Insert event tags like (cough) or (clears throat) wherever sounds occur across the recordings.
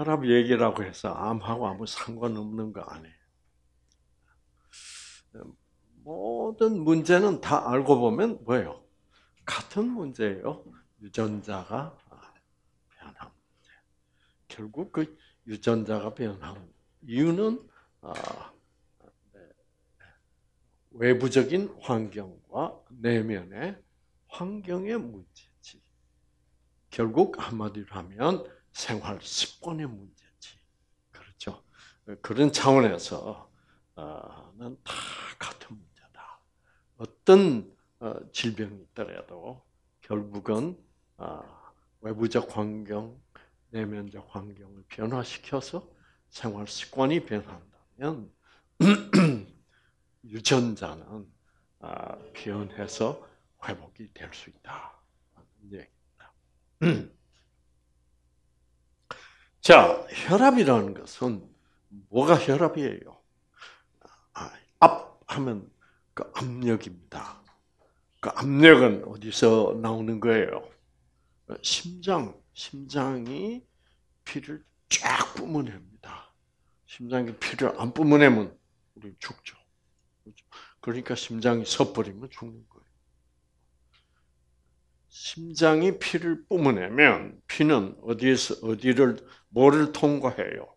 혈압 얘기라고 해서 암하고 아무 상관없는 거 아니에요. 모든 문제는 다 알고 보면 뭐예요? 같은 문제예요. 유전자가 변함. 결국 그 유전자가 변함. 이유는 아, 네. 외부적인 환경과 내면의 환경의 문제지. 결국 한마디로 하면 생활 습관의 문제지. 그렇죠. 그런 차원에서 는다 어, 같은 문제다. 어떤 어, 질병이 있더라도 결국은 어, 외부적 환경, 내면적 환경을 변화시켜서 생활 습관이 변한다면 (clears throat) 유전자는 변해서 회복이 될 수 있다. 얘 자, 어, 혈압이라는 것은 뭐가 혈압이에요? 아, 압 하면 그 압력입니다. 그 압력은 어디서 나오는 거예요? 심장, 심장이 피를 쫙 뿜어냅니다. 심장이 피를 안 뿜어내면 우리 죽죠. 그렇죠? 그러니까 심장이 섰버리면 죽는 심장이 피를 뿜어내면 피는 어디에서 어디를 뭐를 통과해요?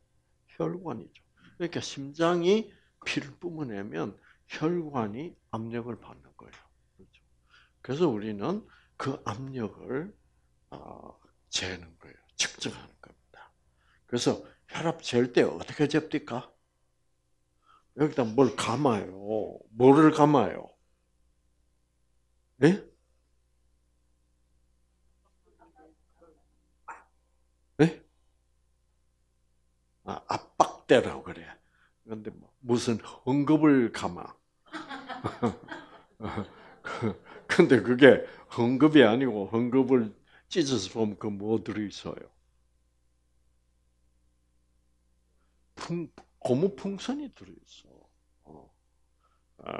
혈관이죠. 그러니까 심장이 피를 뿜어내면 혈관이 압력을 받는 거예요. 그렇죠? 그래서 우리는 그 압력을 어, 재는 거예요. 측정하는 겁니다. 그래서 혈압 잴 때 어떻게 잽니까? 여기다 뭘 감아요. 뭐를 감아요? 예? 아, 압박대라고 그래. 그런데 뭐 무슨 헌급을 감아. (laughs) 근데 그게 헌급이 아니고 헌급을 찢어서 보면 그뭐 들어있어요? 풍, 고무풍선이 들어있어. 어. 아,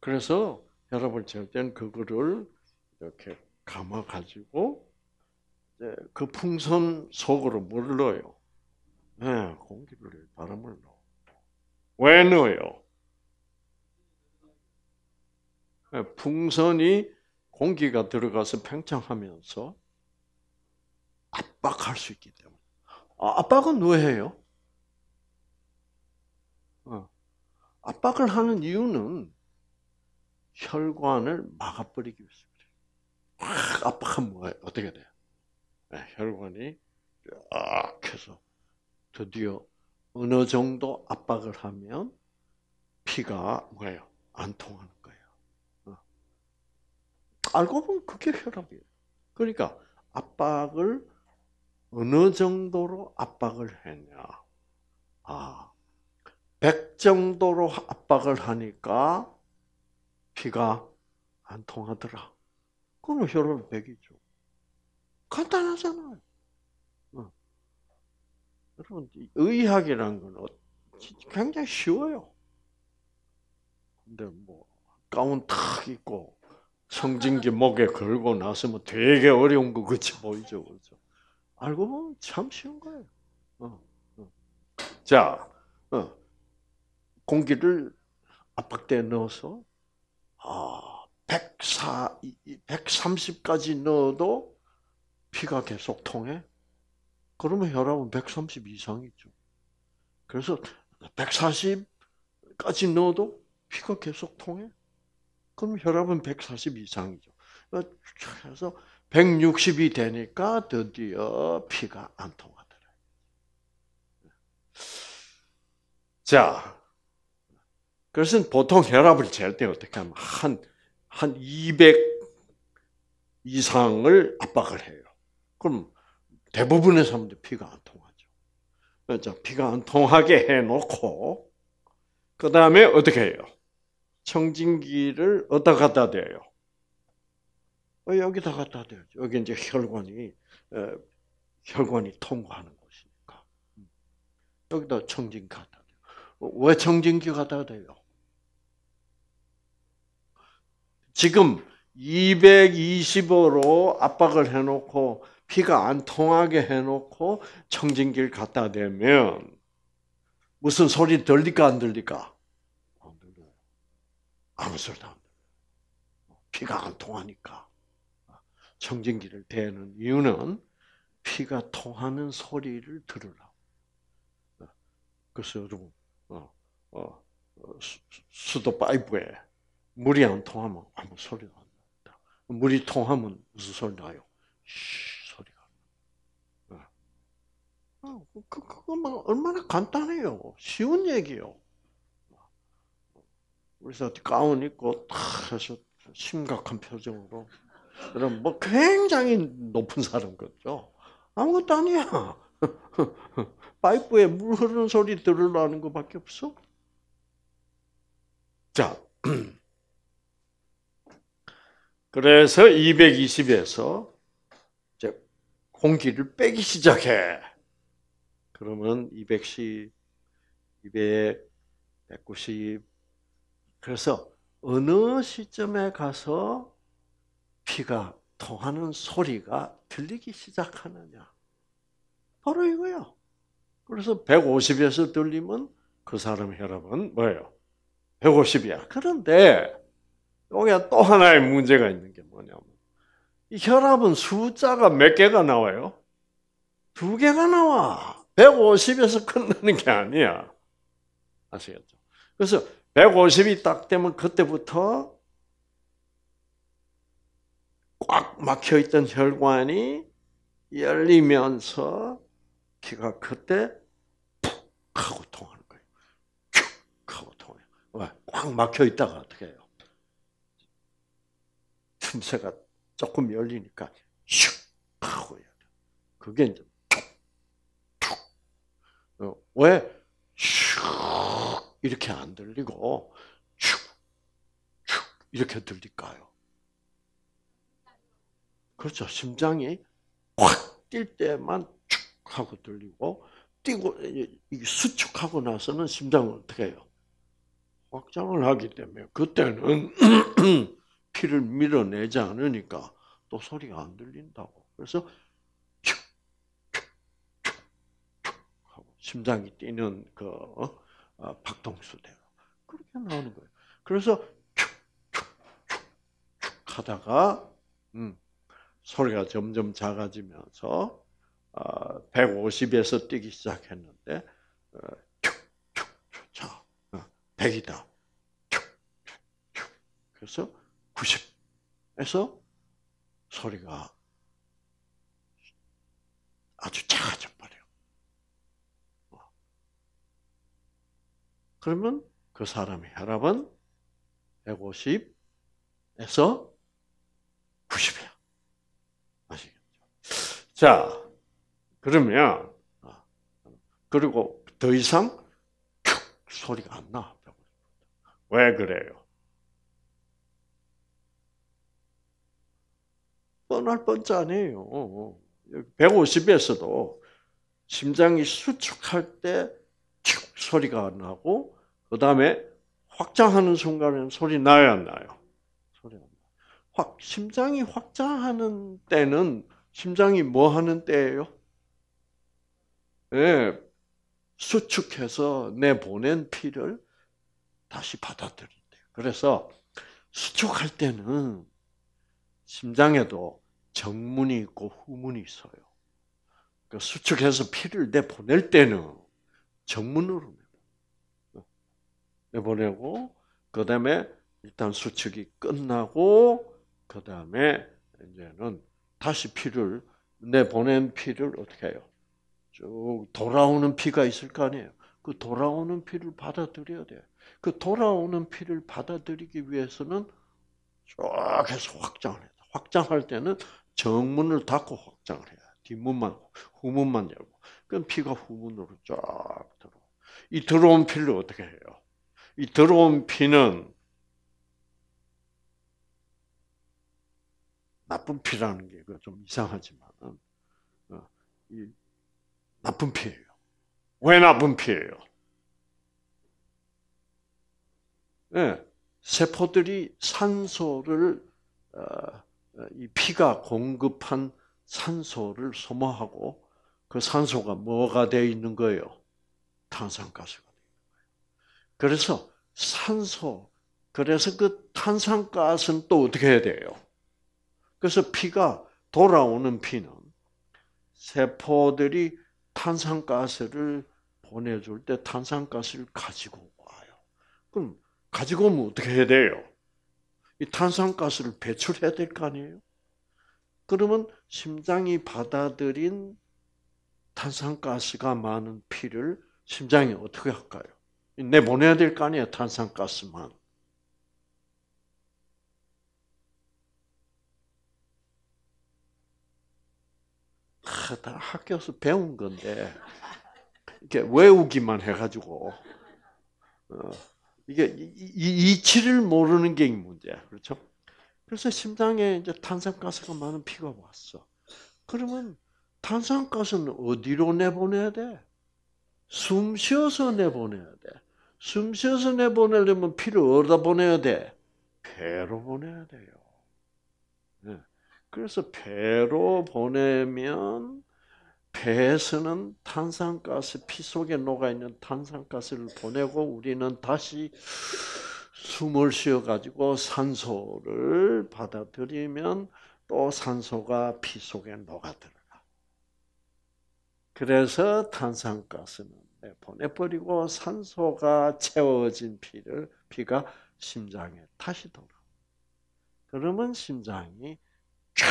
그래서 여러분 제가 땐 그거를 이렇게 감아가지고 그 풍선 속으로 물 넣어요. 네, 공기를 바람을 넣어. 왜 넣어요? 네, 풍선이 공기가 들어가서 팽창하면서 압박할 수 있기 때문에. 아, 압박은 왜 해요? 어, 압박을 하는 이유는 혈관을 막아버리기 위해서 그래요. 압박하면 뭐예요? 어떻게 돼요? 네, 혈관이 쫙 해서 드디어 어느 정도 압박을 하면 피가 뭐예요? 안 통하는 거예요. 어. 알고 보면 그게 혈압이에요. 그러니까 압박을 어느 정도로 압박을 했냐. 아, 100 정도로 압박을 하니까 피가 안 통하더라. 그럼 혈압 100이죠. 간단하잖아요. 여러분 의학이라는 건 어, 굉장히 쉬워요. 근데 뭐 가운 탁 입고 청진기 목에 걸고 나서면 되게 어려운 거 같이 보이죠, 그죠 알고 보면 참 쉬운 거예요. 어, 어. 자, 어. 공기를 압박대에 넣어서 아, 104, 130까지 넣어도 피가 계속 통해. 그러면 혈압은 130 이상이죠. 그래서 140까지 넣어도 피가 계속 통해. 그럼 혈압은 140 이상이죠. 그래서 160이 되니까 드디어 피가 안 통하더라. 자, 그래서 보통 혈압을 잴때 어떻게 하면 한, 한200 이상을 압박을 해요. 그럼 대부분의 사람들 피가 안 통하죠. 그러니 그렇죠? 피가 안 통하게 해놓고 그 다음에 어떻게 해요? 청진기를 어디다 갖다 대요? 어, 여기다 갖다 대요. 여기 이제 혈관이 어, 혈관이 통과하는 곳이니까 여기다 청진기 갖다 대요. 어, 왜 청진기 갖다 대요? 지금 225로 압박을 해놓고 피가 안 통하게 해놓고 청진기를 갖다 대면 무슨 소리 들릴까 안 들릴까? 안 들려요. 아무 소리도 안 들려요. 피가 안 통하니까. 청진기를 대는 이유는 피가 통하는 소리를 들으라. 그래서 여러분, 어, 어, 수, 수도 파이프에 물이 안 통하면 아무 소리도 안 난다. 물이 통하면 무슨 소리 나요? 쉬. 아, 그, 그것만 얼마나 간단해요. 쉬운 얘기요. 그래서 가운 입고 탁 해서 심각한 표정으로. 그럼 뭐 굉장히 높은 사람 같죠. 아무것도 아니야. (laughs) 파이프에 물 흐르는 소리 들으라는 것밖에 없어. 자. (clears throat) 그래서 220에서 이제 공기를 빼기 시작해. 그러면 210, 200, 190. 그래서 어느 시점에 가서 피가 통하는 소리가 들리기 시작하느냐. 바로 이거요. 그래서 150에서 들리면 그 사람 혈압은 뭐예요? 150이야. 그런데 여기 또 하나의 문제가 있는 게 뭐냐면 이 혈압은 숫자가 몇 개가 나와요? 두 개가 나와. 150에서 (laughs) 끝나는 게 아니야. 아시겠죠? 그래서 150이 딱 되면 그때부터 꽉 막혀 있던 혈관이 열리면서 키가 그때 푹 하고 통하는 거예요. 쭉 하고 통해요. 왜? 꽉 막혀 있다가 어떻게 해요? 틈새가 조금 열리니까 슉 하고 해야 돼. 그게 이제 어, 왜? 슉 이렇게 안 들리고 슉, 슉 이렇게 들릴까요? 그렇죠. 심장이 확 뛸 때만 축 하고 들리고 뛰고 수축하고 나서는 심장은 어떻게 해요? 확장을 하기 때문에 그때는 (clears throat) 피를 밀어내지 않으니까 또 소리가 안 들린다고. 그래서 심장이 뛰는 그 어, 아, 박동수대로 그렇게 나오는 거예요. 그래서 축축축축 하다가 음, 소리가 점점 작아지면서 어, 아, 150에서 뛰기 시작했는데 축축축 어, 자 100이다. 어, 축축축 그래서 90에서 소리가 아주 작아져 버려. 그러면 그 사람의 혈압은 150에서 90이야. 아시겠죠? 자, 그러면, 아, 그리고 더 이상 소리가 안 나. 왜 그래요? 뻔할 뻔짜 아니에요. 150에서도 심장이 수축할 때 소리가 나고 그 다음에 확장하는 순간에는 소리 나야 안 나요? 소리 안 나. 확 심장이 확장하는 때는 심장이 뭐 하는 때예요? 예, 수축해서 내 보낸 피를 다시 받아들일 때. 그래서 수축할 때는 심장에도 정문이 있고 후문이 있어요. 그러니까 수축해서 피를 내 보낼 때는 정문으로 내보내고 그 다음에 일단 수축이 끝나고 그 다음에 이제는 다시 피를 내보낸 피를 어떻게 해요? 쭉 돌아오는 피가 있을 거 아니에요. 그 돌아오는 피를 받아들여야 돼. 그 돌아오는 피를 받아들이기 위해서는 쭉 해서 확장을 해야 확장할 때는 정문을 닫고 확장을 해야 뒷문만, 후문만 열고. 그럼 피가 후분으로 쫙 들어. 이 들어온 피를 어떻게 해요? 이 들어온 피는 나쁜 피라는 게 좀 이상하지만 어, 나쁜 피예요. 왜 나쁜 피예요? 네, 세포들이 산소를 어, 이 피가 공급한 산소를 소모하고 그 산소가 뭐가 되어 있는 거예요? 탄산가스가 되어 있는 거예요. 그래서 산소, 그래서 그 탄산가스는 또 어떻게 해야 돼요? 그래서 피가, 돌아오는 피는 세포들이 탄산가스를 보내줄 때 탄산가스를 가지고 와요. 그럼 가지고 오면 어떻게 해야 돼요? 이 탄산가스를 배출해야 될 거 아니에요? 그러면 심장이 받아들인 탄산가스가 많은 피를 심장에 어떻게 할까요? 내보내야 될 거 아니에요, 탄산가스만. 다 학교에서 배운 건데, 이렇게 외우기만 해가지고, 어, 이게 이치를 모르는 게 문제야. 그렇죠? 그래서 심장에 이제 탄산가스가 많은 피가 왔어. 그러면 탄산가스는 어디로 내보내야 돼? 숨 쉬어서 내보내야 돼. 숨 쉬어서 내보내려면 피를 어디다 보내야 돼? 폐로 보내야 돼요. 예. 그래서 폐로 보내면 배에서는 탄산가스, 피 속에 녹아있는 탄산가스를 보내고 우리는 다시 숨을 쉬어가지고 산소를 받아들이면 또 산소가 피 속에 녹아들어. 그래서 탄산가스는 보내버리고 산소가 채워진 피를 피가 심장에 다시 돌아. 그러면 심장이 쭉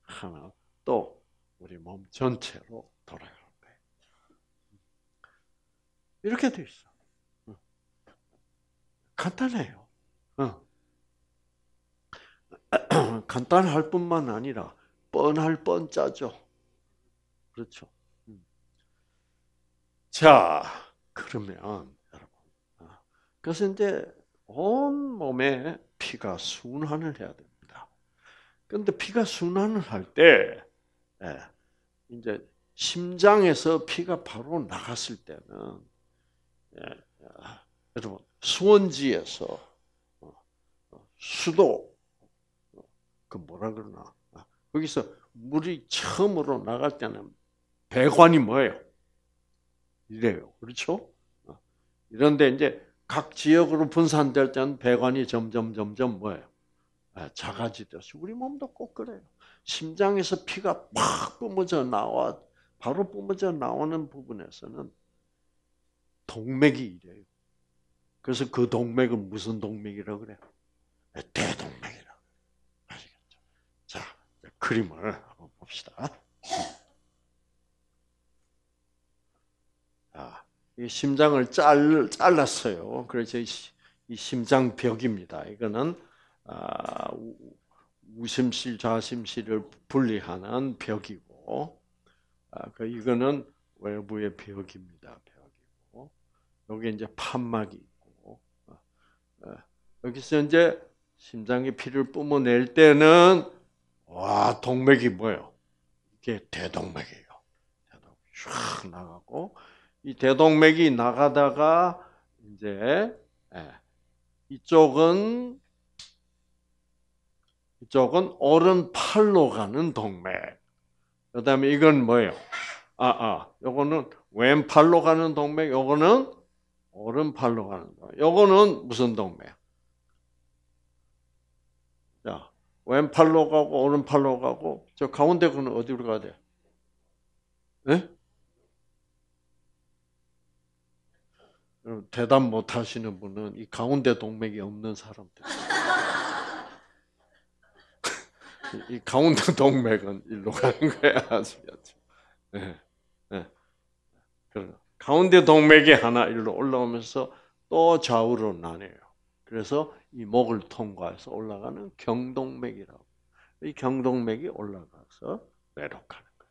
하나 또 우리 몸 전체로 돌아가는 거예요. 이렇게 돼 있어. 간단해요. 어. (clears throat) 간단할 뿐만 아니라 뻔할 뻔짜죠. 그렇죠. 자, 그러면 여러분. 아, 그래서 이제 온 몸에 피가 순환을 해야 됩니다. 그데 피가 순환을 할 때, 예, 이제 심장에서 피가 바로 나갔을 때는 예, 여러분 수원지에서 어, 어, 수도 어, 그 뭐라 그러나 아, 거기서 물이 처음으로 나갈 때는 배관이 뭐예요? 이래요. 그렇죠? 어. 이런데 이제 각 지역으로 분산될 때는 배관이 점점 점점 뭐예요? 아, 작아지듯이 우리 몸도 꼭 그래요. 심장에서 피가 팍 뿜어져 나와 바로 뿜어져 나오는 부분에서는 동맥이 이래요. 그래서 그 동맥은 무슨 동맥이라 그래요? 대동맥이라고. 아시겠죠? 자, 그림을 한번 봅시다. 아, 심장을 잘, 잘랐어요. 그래서 이 심장벽입니다. 이거는 아, 우심실, 좌심실을 분리하는 벽이고, 아, 그 이거는 외부의 벽입니다. 벽이고, 여기 이제 판막이 있고, 여기서 이제 심장에 피를 뿜어낼 때는 와 동맥이 뭐예요? 이게 대동맥이에요. 대동맥 쫙 나가고 이 대동맥이 나가다가 이제 예, 이쪽은 이쪽은 오른팔로 가는 동맥. 그다음에 이건 뭐예요? 아, 아. 요거는 왼팔로 가는 동맥. 요거는 오른팔로 가는 동맥. 요거는 무슨 동맥? 자, 왼팔로 가고 오른팔로 가고 저 가운데 거는 어디로 가야 돼? 예? 네? 대답 못 하시는 분은 이 가운데 동맥이 없는 사람들. (laughs) 이 가운데 동맥은 일로 가는 거야. 아시겠죠? 네. 네. 가운데 동맥이 하나 일로 올라오면서 또 좌우로 나뉘어요. 그래서 이 목을 통과해서 올라가는 경동맥이라고. 이 경동맥이 올라가서 내려가는 거예요.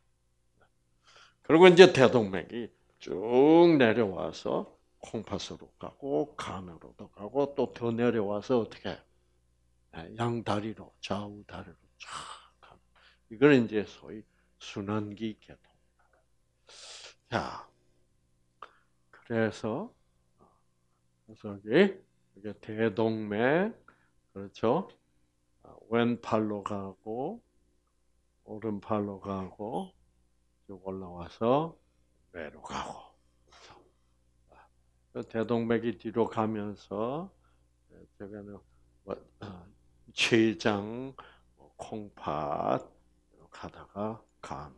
그리고 이제 대동맥이 쭉 내려와서 콩팥으로 가고 간으로도 가고 또 더 내려와서 어떻게 네, 양다리로 좌우 다리로 쫙 가는 이거는 이제 소위 순환기 계통. 자, 그래서 그래서 이게 대동맥 그렇죠? 아, 왼팔로 가고 오른팔로 가고 쭉 올라와서 외로 가고 대동맥이 뒤로 가면서 네, 제가는 뭐, 뭐, (clears throat) 췌장, 뭐, 콩팥 가다가 간,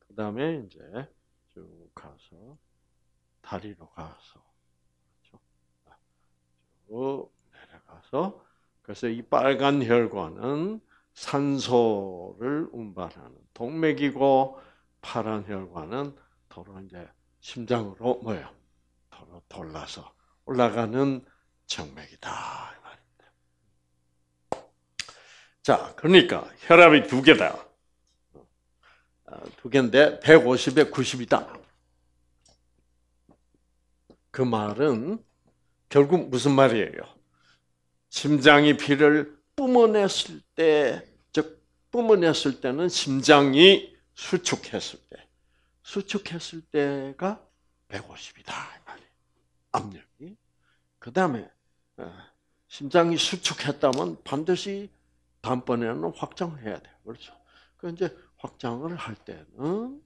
그 다음에 이제 쭉 가서 다리로 가서 그렇죠? 아, 쭉 내려가서 그래서 이 빨간 혈관은 산소를 운반하는 동맥이고 파란 혈관은 도로 이제 심장으로 뭐예요? 돌라서 올라가는 정맥이다. 자, 그러니까 혈압이 두 개다. 어, 두 개인데 150에 90이다. 그 말은 결국 무슨 말이에요? 심장이 피를 뿜어냈을 때, 즉 뿜어냈을 때는 심장이 수축했을 때, 수축했을 때가 150이다. 압력이. 그 다음에 어, 심장이 수축했다면 반드시 다음번에는 확장을 해야 돼요. 그렇죠? 그 이제 확장을 할 때는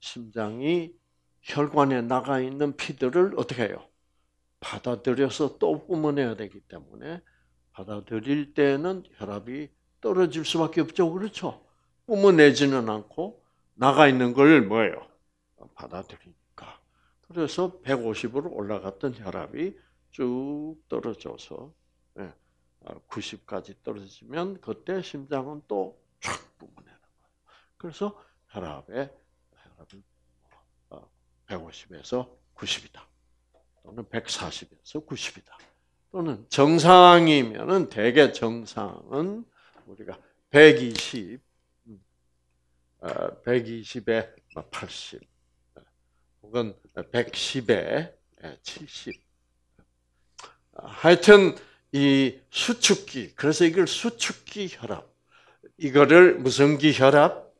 심장이 혈관에 나가 있는 피들을 어떻게 해요? 받아들여서 또 뿜어내야 되기 때문에 받아들일 때는 혈압이 떨어질 수밖에 없죠. 그렇죠? 뿜어내지는 않고 나가 있는 걸 뭐예요? 받아들인 그래서 150으로 올라갔던 혈압이 쭉 떨어져서 90까지 예, 아, 떨어지면 그때 심장은 또촥 뿜어내는 거예요. 그래서 혈압에 혈압이 150에서 어, 90이다. 또는 140에서 90이다. 또는 정상이면은 대개 정상은 우리가 120, 120에 80, 혹은 110에 70. 예, 하여튼 이 수축기, 그래서 이걸 수축기 혈압, 이거를 무성기 혈압,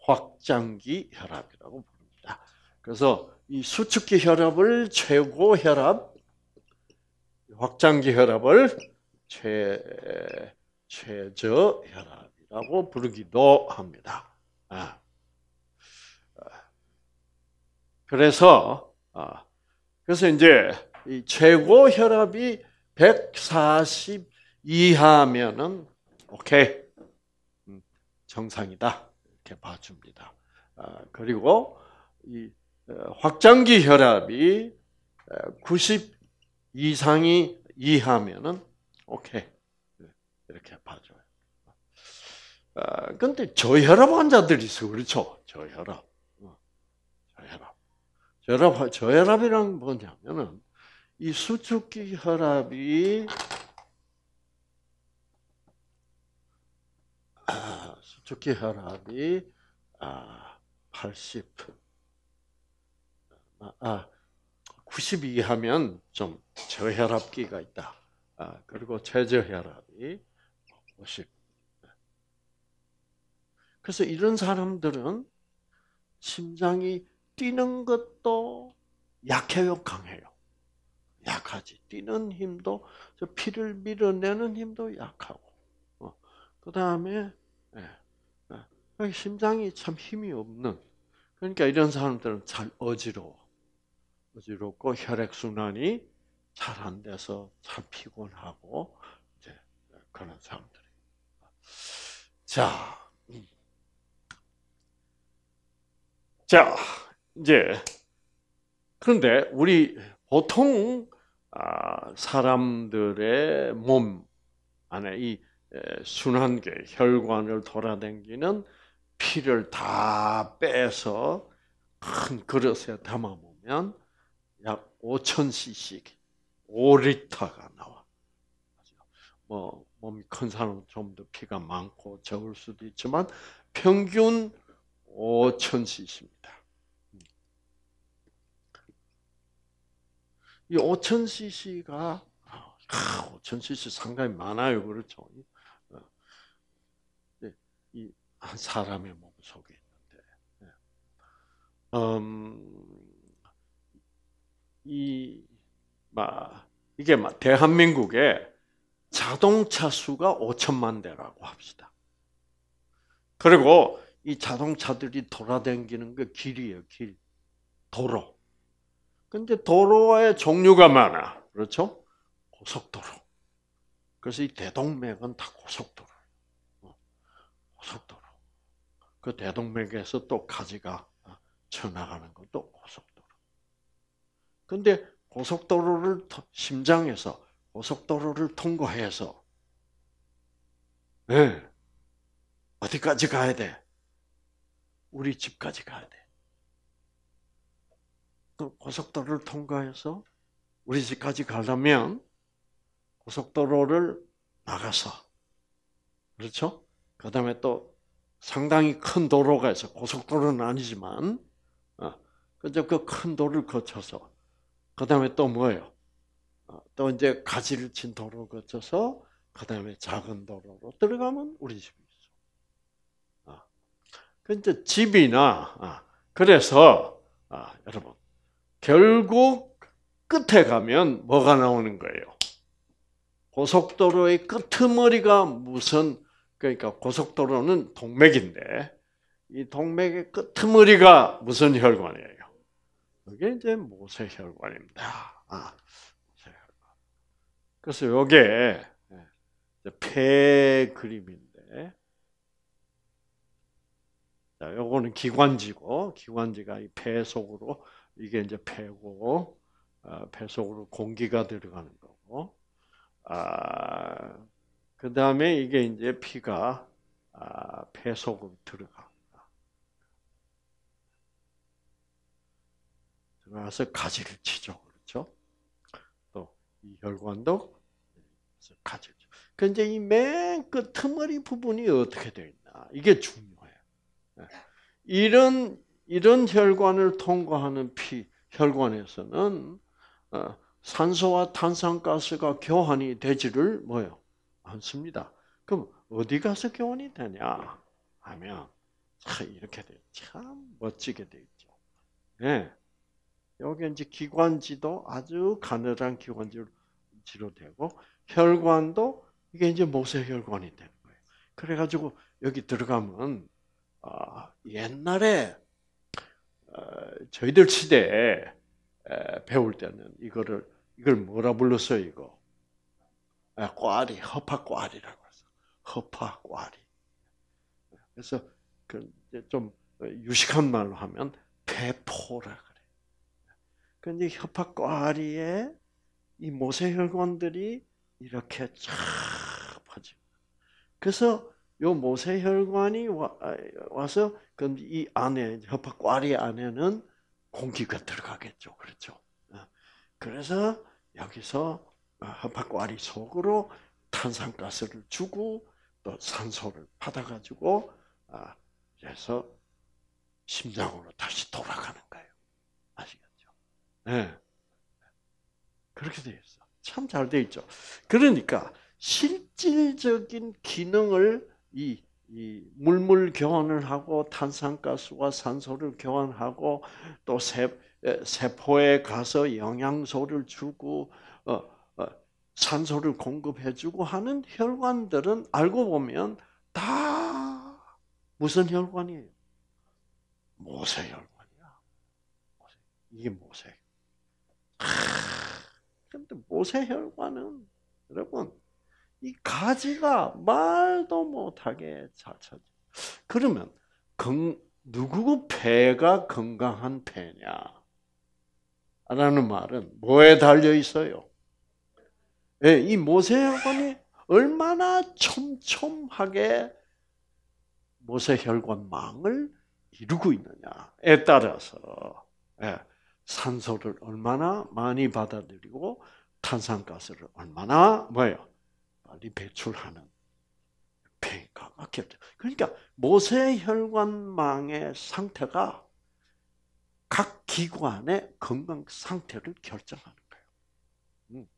확장기 혈압이라고 부릅니다. 그래서 이 수축기 혈압을 최고 혈압, 확장기 혈압을 최, 최저 혈압이라고 부르기도 합니다. 아. 그래서 아, 그래서 이제 최고 혈압이 140 이하면은 오케이 음, 정상이다 이렇게 봐줍니다. 아, 그리고 이 어, 확장기 혈압이 90 어, 이상이 이하면은 오케이 네, 이렇게 봐줘요. 아, 근데 저혈압 환자들이 있어 그렇죠? 저혈압. 저혈압, 저혈압이란 뭐냐면은 이 수축기 혈압이 (clears throat) 수축기 혈압이 아, 80. 아, 92 하면 좀 저혈압기가 있다. 아, 그리고 최저혈압이 50. 그래서 이런 사람들은 심장이 뛰는 것도 약해요, 강해요? 약하지. 뛰는 힘도, 피를 밀어내는 힘도 약하고. 어. 그 다음에, 예. 예. 심장이 참 힘이 없는. 그러니까 이런 사람들은 잘 어지러워. 어지럽고 혈액순환이 잘 안 돼서 참 피곤하고, 이제 그런 사람들이. 자. 음. 자, 이제 그런데 우리 보통 아, 사람들의 몸 안에 이 순환계 혈관을 돌아댕기는 피를 다 빼서 큰 그릇에 담아보면 약5천0 0 c c 5리터가 나와. 뭐 몸이 큰사람좀더 피가 많고 적을 수도 있지만 평균 5 0 c c 입니다 이 5,000cc가 5,000cc 아, 상당히 많아요, 그렇죠? 이한 어. 네, 사람의 몸 속에 있는데, 네. 음, 이, 이게 대한민국에 자동차 수가 5천만 대라고 합시다. 그리고 이 자동차들이 돌아다니는 게 그 길이에요, 길. 도로. 근데 도로의 종류가 많아. 그렇죠? 고속도로. 그래서 이 대동맥은 다 고속도로. 어, 고속도로. 그 대동맥에서 또 가지가 어, 쳐나가는 것도 고속도로. 근데 고속도로를 심장에서 고속도로를 통과해서 네. 어디까지 가야 돼? 우리 집까지 가야 돼. 또 그 고속도로를 통과해서 우리 집까지 가려면 고속도로를 나가서 그렇죠? 그 다음에 또 상당히 큰 도로가 있어 고속도로는 아니지만 어, 그저 그큰 도를 거쳐서 그 다음에 또 뭐예요? 어, 또 이제 가지를 친 도로 거쳐서 그 다음에 작은 도로로 들어가면 우리 집이 있어. 어, 그러니 집이나 그래서 여러분 결국 끝에 가면 뭐가 나오는 거예요? 고속도로의 끝머리가 무슨 그러니까 고속도로는 동맥인데 이 동맥의 끝머리가 무슨 혈관이에요? 그게 이제 모세혈관입니다. 아, 모세혈관. 그래서 이게 예, 폐 그림인데, 자, 요거는 기관지고 기관지가 이 폐 속으로 이게 이제 폐고 아, 배 속으로 공기가 들어가는 거고 아, 그 다음에 이게 이제 피가 폐 아, 속으로 들어가. 들어가서 가지를 치죠. 그렇죠? 또, 이 혈관도 가지죠그이이맨 끝머리 부분이 어떻게 되어 있나. 이게 중요해요. 예. 이런 이런 혈관을 통과하는 피 혈관에서는 어, 산소와 탄산가스가 교환이 되지를 뭐요 않습니다. 그럼 어디 가서 교환이 되냐 하면 아, 이렇게 돼. 참 멋지게 돼 있죠. 예. 여기 이제 기관지도 아주 가늘한 기관지로 되고 혈관도 이게 이제 모세혈관이 되는 거예요. 그래가지고 여기 들어가면 아, 옛날에 어, 저희들 시대에 배울 때는 이거를 이걸 뭐라 불렀어요 이거 아, 꽈리 허파꽈리라고 해서 허파꽈리 그래서 그 좀 유식한 말로 하면 배포라 그래. 근데 그 협화꽈리에 이 모세혈관들이 이렇게 쫙퍼지 그래서 요 모세혈관이 와, 아, 서 그럼 이 안에 허파꽈리 안에는 공기가 들어가겠죠, 그렇죠? 어. 그래서 여기서 허파꽈리 어, 속으로 탄산가스를 주고 또 산소를 받아가지고 아, 그래서 심장으로 다시 돌아가는 거예요. 아시겠죠? 네. 그렇게 되어 있어. 참잘 되어 있죠. 그러니까 실질적인 기능을 이, 이 물물 교환을 하고 탄산가스와 산소를 교환하고 또 세, 세포에 가서 영양소를 주고 어, 어, 산소를 공급해주고 하는 혈관들은 알고 보면 다 무슨 혈관이에요? 모세혈관이야. 이게 모세. 그런데 아, 모세혈관은 여러분 이 가지가 말도 못하게 잘 찾아. 그러면 건, 누구 폐가 건강한 폐냐? 라는 말은 뭐에 달려 있어요? 예, 이 모세혈관이 얼마나 촘촘하게 모세혈관망을 이루고 있느냐에 따라서 예, 산소를 얼마나 많이 받아들이고 탄산가스를 얼마나 뭐예요 빨리 배출하는 폐가 막혔죠. 그러니까 모세혈관망의 상태가 각 기관의 건강 상태를 결정하는 거예요. 음.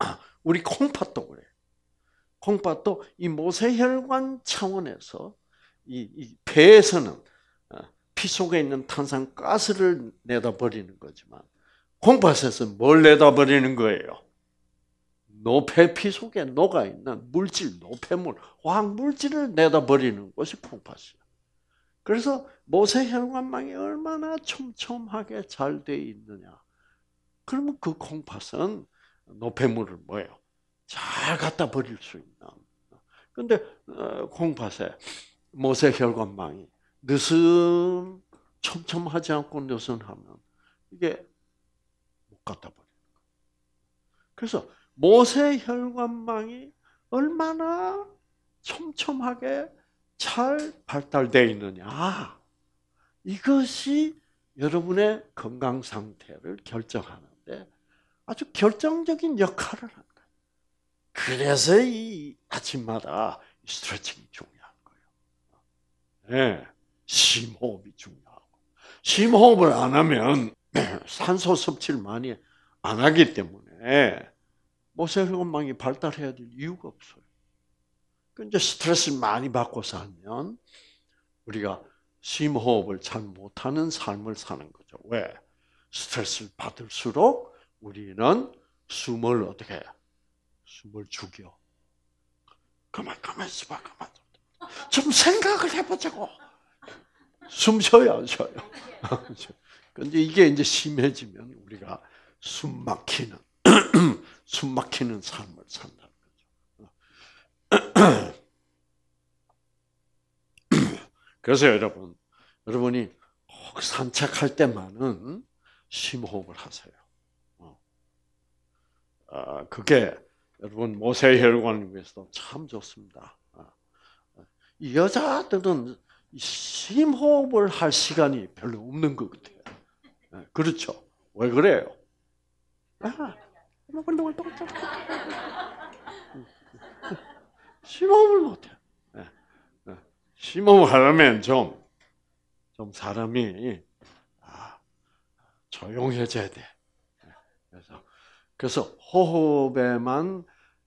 아, 우리 콩팥도 그래. 콩팥도 이 모세혈관 차원에서 이, 이 배에서는 어, 피 속에 있는 탄산가스를 내다 버리는 거지만 콩팥에서 뭘 내다 버리는 거예요? 노폐피 속에 녹아 있는 물질, 노폐물, 화학 물질을 내다 버리는 것이 풍파시야. 그래서 모세 혈관망이 얼마나 촘촘하게 잘 돼 있느냐. 그러면 그 콩팥은 노폐물을 뭐예요? 잘 갖다 버릴 수 있는. 근데 콩팥에 어, 모세 혈관망이 느슨 촘촘하지 않고 느슨하면 이게 못 갖다 버리요 그래서 모세 혈관망이 얼마나 촘촘하게 잘 발달되어 있느냐. 이것이 여러분의 건강 상태를 결정하는데 아주 결정적인 역할을 한다. 그래서 이 아침마다 스트레칭이 중요한 거예요. 네, 심호흡이 중요하고 심호흡을 안 하면 (clears throat) 산소 섭취를 많이 안 하기 때문에 모세혈관망이 발달해야 될 이유가 없어요. 근데 그 스트레스를 많이 받고 살면 우리가 심호흡을 잘 못하는 삶을 사는 거죠. 왜? 스트레스를 받을수록 우리는 숨을 어떻게 해요? 숨을 죽여. 가만, 가만 있어봐, 가만. 좀 생각을 해보자고. 숨 쉬어요, (laughs) 안 쉬어요? 근데 이게 이제 심해지면 우리가 숨 막히는 숨막히는 삶을 산다는 거죠. (clears throat) 그래서 여러분, 여러분이 혹 산책할 때만은 심호흡을 하세요. 어. 아, 그게 여러분 모세혈관을 위서도참 좋습니다. 아, 이 여자들은 심호흡을 할 시간이 별로 없는 것 같아요. 네, 그렇죠? 왜 그래요? 아. 엄마 운동을 똑똑 심호흡을 못해. 심호흡 하려면 좀, 좀 사람이 아, 조용해져야 돼. 예, 그래서, 그래서 호흡에만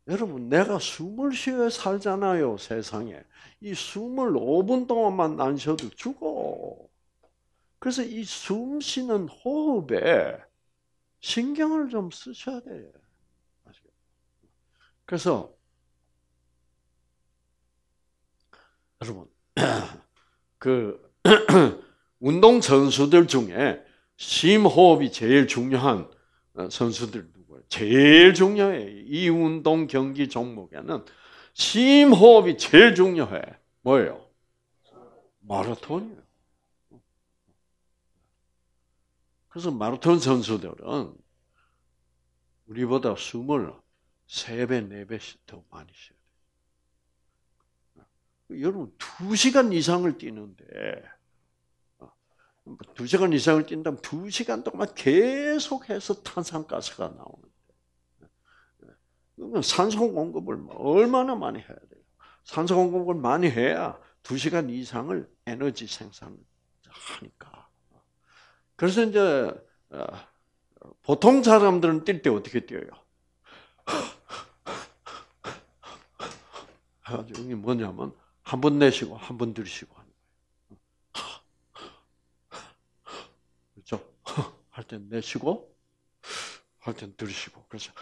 여러분, 내가 숨을 쉬어 살잖아요, 세상에. 이 숨을 5분 동안만 안 쉬어도 죽어. 그래서 이 숨 쉬는 호흡에 신경을 좀 쓰셔야 돼요. 그래서 여러분 (clears throat) 그 (clears throat) 운동 선수들 중에 심호흡이 제일 중요한 어, 선수들 누구예요? 제일 중요해. 이 운동 경기 종목에는 심호흡이 제일 중요해. 뭐예요? 마라톤이에요. 그래서 마라톤 선수들은 우리보다 숨을 3배, 4배씩 더 많이 쉬어요. 여러분, 2시간 이상을 뛰는데, 2시간 어, 이상을 뛴다면 2시간 동안 계속해서 탄산가스가 나오는데, 그러면 어, 어, 산소 공급을 뭐 얼마나 많이 해야 돼요? 산소 공급을 많이 해야 2시간 이상을 에너지 생산 하니까. 그래서 이제 어, 보통 사람들은 뛸 때 어떻게 뛰어요? 이게 뭐냐면 한 번 내쉬고 한 번 들이쉬고 하는 거예요. 그렇죠? 할땐 내쉬고 할땐 들이쉬고 그렇죠?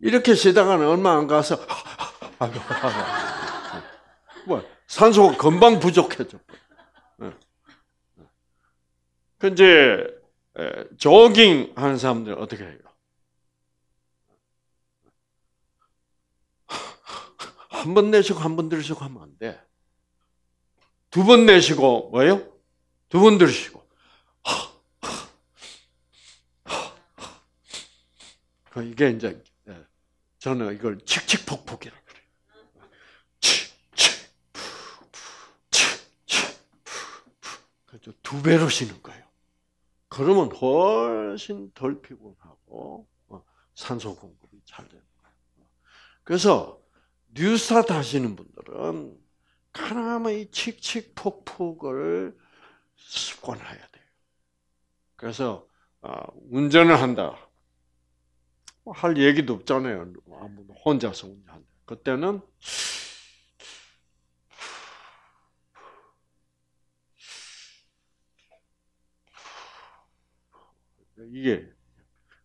이렇게 쉬다가는 얼마 안 가서 (laughs) 뭐 산소가 금방 부족해져. 근데 예. 조깅 예. 그 예, 하는 사람들 어떻게 해요? 한 번 내쉬고 한 번 들이쉬고 하면 안 돼. 두 번 내쉬고 뭐예요? 두 번 들이쉬고. 그 이게 이제 저는 이걸 칙칙폭폭이라고. 그렇두 배로 쉬는 거예요. 그러면 훨씬 덜 피곤하고 어, 산소 공급이 잘 되는 거예요. 그래서 뉴스타트 하시는 분들은 가능하이 칙칙폭폭을 습관해야 돼요. 그래서 어, 운전을 한다. 할 얘기도 없잖아요. 아무 혼자서 운전한다. 그때는 이게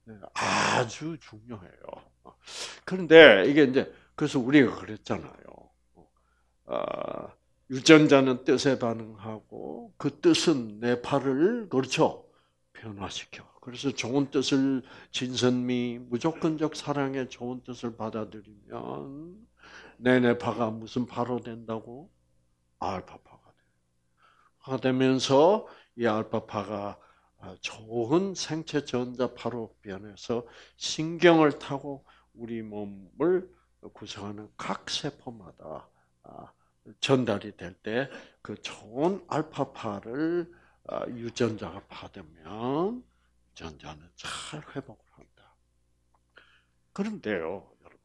네, 아주 중요해요. 그런데 이게 이제 그래서 우리가 그랬잖아요. 어, 유전자는 뜻에 반응하고 그 뜻은 내 팔을 그렇죠 변화시켜. 그래서 좋은 뜻을 진선미 무조건적 사랑의 좋은 뜻을 받아들이면 내내 파가 무슨 파로 된다고 알파파가 돼. 파 되면서 이 알파파가 아, 좋은 생체 전자파로 변해서 그 신경을 타고 우리 몸을 구성하는 각 세포마다 아, 전달이 될 때 그 좋은 알파파를 아, 유전자가 받으면 유전자는 잘 회복을 한다. 그런데요, 여러분,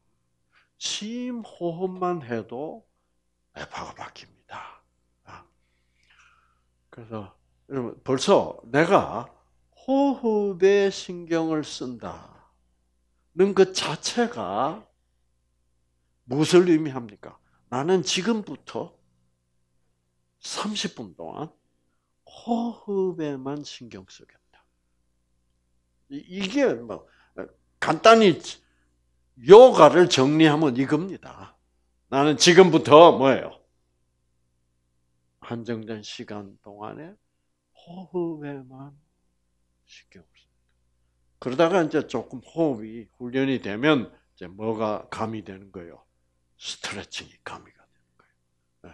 심호흡만 해도 알파가 바뀝니다. 그래서 여러분 벌써 내가 호흡에 신경을 쓴다는 것 자체가 무엇을 의미합니까? 나는 지금부터 30분 동안 호흡에만 신경 쓰겠다. 이게 뭐 간단히 요가를 정리하면 이겁니다. 나는 지금부터 뭐예요? 한정된 시간 동안에 호흡에만 신경을 씁니 그러다가 이제 조금 호흡이 훈련이 되면 이제 뭐가 감이 되는 거예요? 스트레칭이 감이 되는 거예요. 네.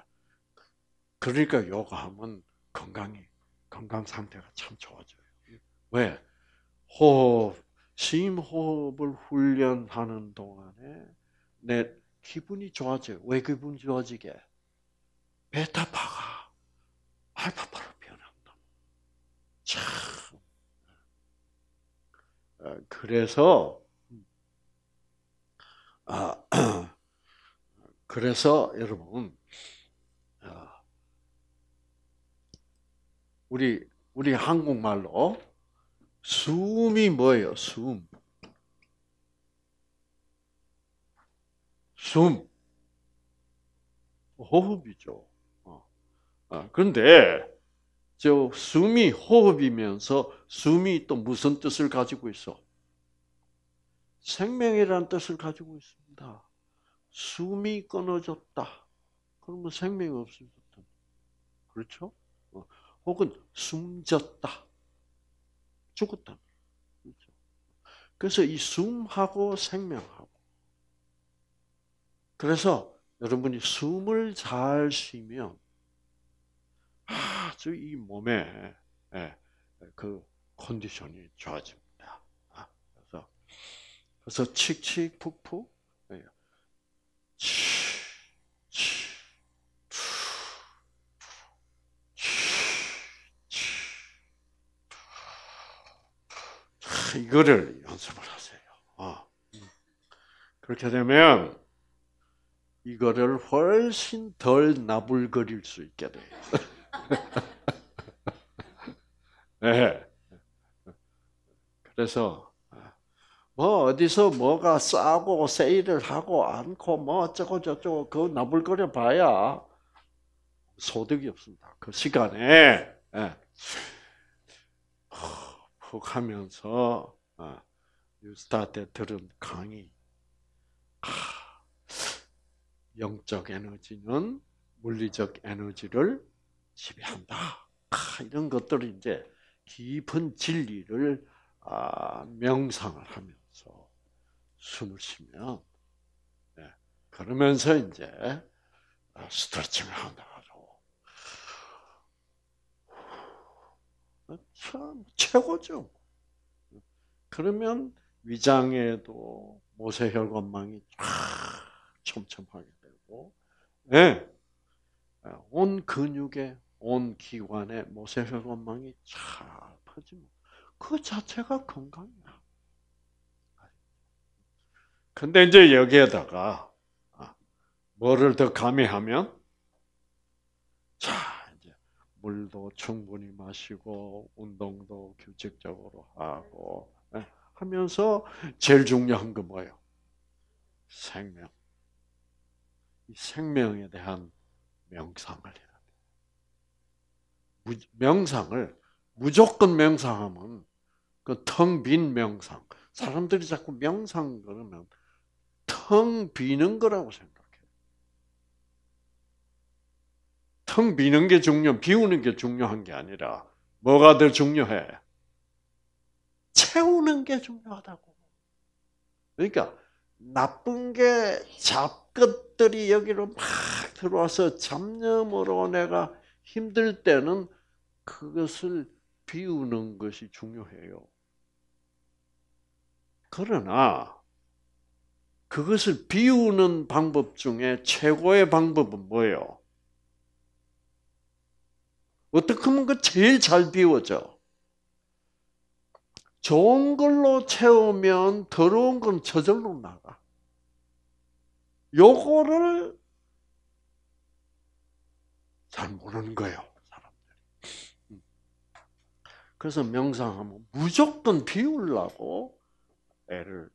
그러니까 요가하면 건강이 건강 상태가 참 좋아져요. 왜? 호흡, 심호흡을 훈련하는 동안에 내 기분이 좋아져요. 왜 기분 좋아지게? 베타파가 알파파 참. 아, 그래서 아, (clears throat) 그래서 여러분 아, 우리 우리 한국말로 숨이 뭐예요? 숨. 숨. 호흡이죠. 어. 아, 그데 저 숨이 호흡이면서 숨이 또 무슨 뜻을 가지고 있어? 생명이라는 뜻을 가지고 있습니다. 숨이 끊어졌다. 그러면 생명이 없어졌다. 그렇죠? 어, 혹은 숨졌다. 죽었다. 그렇죠? 그래서 이 숨하고 생명하고. 그래서 여러분이 숨을 잘 쉬면 아주 이 몸에 예, 예, 그 컨디션이 좋아집니다. 아, 그래서 그래서 칙칙 푹푹 예, 이거를 연습을 하세요. 어. 그렇게 되면 이거를 훨씬 덜 나불거릴 수 있게 돼요. (laughs) 네. 그래서 뭐 어디서 뭐가 싸고 세일을 하고 않고 뭐 어쩌고 저쩌고 그 나불거려 봐야 소득이 없습니다. 그 시간에 네. 푹 하면서 유스타때 아, 들은 강의 영적 에너지는 물리적 에너지를 지배한다. 아, 이런 것들을 이제 깊은 진리를 아, 명상을 하면서 숨을 쉬면 예, 그러면서 이제 아, 스트레칭을 한다참 최고죠. 그러면 위장에도 모세혈관망이 쫙 촘촘하게 되고, 네. 온 근육에 온 기관에 모세혈관망이 잘 퍼지면 그 자체가 건강이야. 근데 이제 여기에다가 아, 뭐를 더 가미하면 자 이제 물도 충분히 마시고 운동도 규칙적으로 하고 예, 하면서 제일 중요한 건 뭐예요? 생명. 이 생명에 대한 명상을 해. 명상을 무조건 명상하면 그 텅 빈 명상. 사람들이 자꾸 명상 그러면 텅 비는 거라고 생각해. 텅 비는 게 중요, 비우는 게 중요한 게 아니라 뭐가 더 중요해? 채우는 게 중요하다고. 그러니까 나쁜 게 잡것들이 여기로 막 들어와서 잡념으로 내가 힘들 때는 그것을 비우는 것이 중요해요. 그러나 그것을 비우는 방법 중에 최고의 방법은 뭐예요? 어떻게 하면 그 제일 잘 비워져? 좋은 걸로 채우면 더러운 건 저절로 나가. 요거를 잘 모르는 거예요, 사람들 음. 그래서 명상하면 무조건 비우려고 애를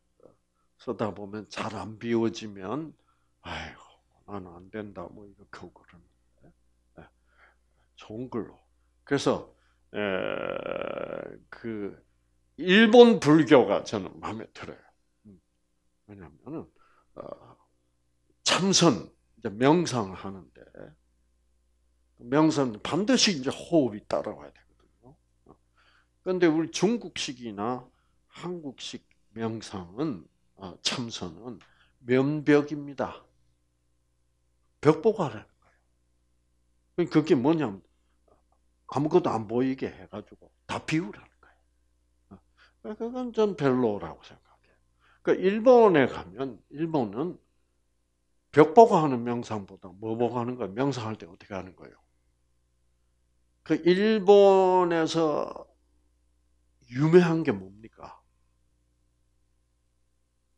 쓰다 보면 잘 안 비워지면 아이고 나는 안 된다 뭐 이렇게 그러는데 예. 좋은 걸로 그래서 에, 그 일본 불교가 저는 마음에 들어요 음. 왜냐면은 어, 참선 명상하는데 명사는 반드시 이제 호흡이 따라와야 되거든요. 그런데 우리 중국식이나 한국식 명상은 어, 참선은 면벽입니다. 벽보가라는 거예요. 그게 뭐냐면 아무것도 안 보이게 해가지고 다 비우라는 거예요. 어, 그건 전 별로라고 생각해요. 그러니까 일본에 가면 일본은 벽 보고 하는 명상보다 뭐 보고 하는 거야? 명상할 때 어떻게 하는 거예요? 그 일본에서 유명한 게 뭡니까?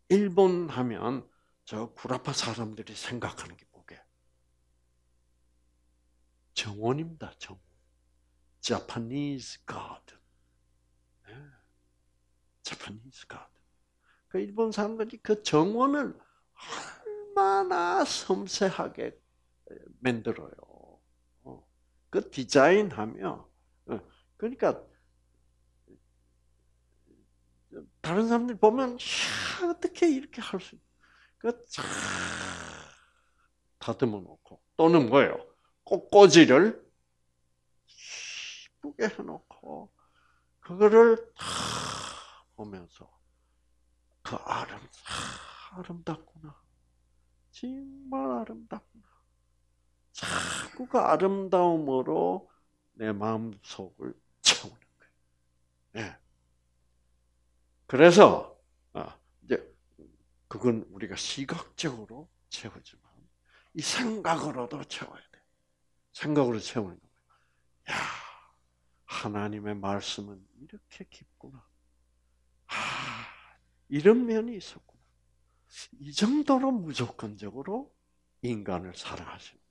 일본 하면 저 구라파 사람들이 생각하는 게 뭐게? 정원입니다, 정원. Japanese garden. 네. Japanese garden. 그 일본 사람들이 그 정원을 얼마나 섬세하게 만들어요. 그 디자인하며 어, 그러니까 다른 사람들 보면 야, 어떻게 이렇게 할 수? 그 다듬어 놓고 또는 뭐예요? 꽃꽂이를 이쁘게 해놓고 그거를 다 보면서 그 아름 아름답구나 정말 아름답구나 자꾸 그 아름다움으로 내 마음속을 채우는 거예요. 네. 그래서 어, 이제 그건 우리가 시각적으로 채우지만 이 생각으로도 채워야 돼. 생각으로 채우는 거예요. 야, 하나님의 말씀은 이렇게 깊구나. 아, 이런 면이 있었구나. 이 정도로 무조건적으로 인간을 사랑하시는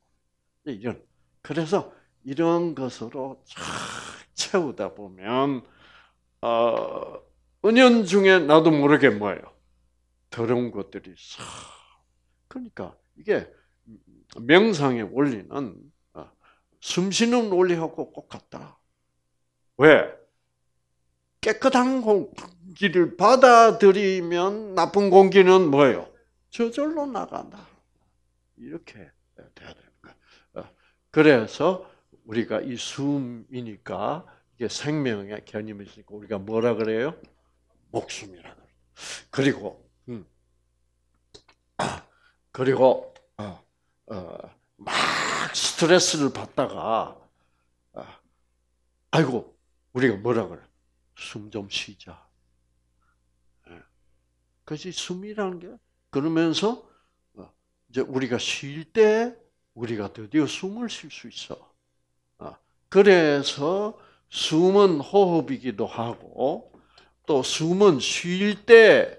이런. 그래서 이런 것으로 쫙 채우다 보면 어, 은연 중에 나도 모르게 뭐예요. 더러운 것들이 그러니까 이게 명상의 원리는 어, 숨쉬는 원리하고 꼭 같다. 왜? 깨끗한 공기를 받아들이면 나쁜 공기는 뭐예요? 저절로 나간다. 이렇게 돼야 돼요. 그래서 우리가 이 숨이니까 이게 생명의 개념이 있으니까 우리가 뭐라 그래요? 목숨이라 그래요. 그리고 음. 그리고 어, 어, 막 스트레스를 받다가 어, 아이고 우리가 뭐라 그래? 숨 좀 쉬자. 예. 그지 숨이라는 게 그러면서 어, 이제 우리가 쉴때 우리가 드디어 숨을 쉴 수 있어. 어, 그래서 숨은 호흡이기도 하고 또 숨은 쉴 때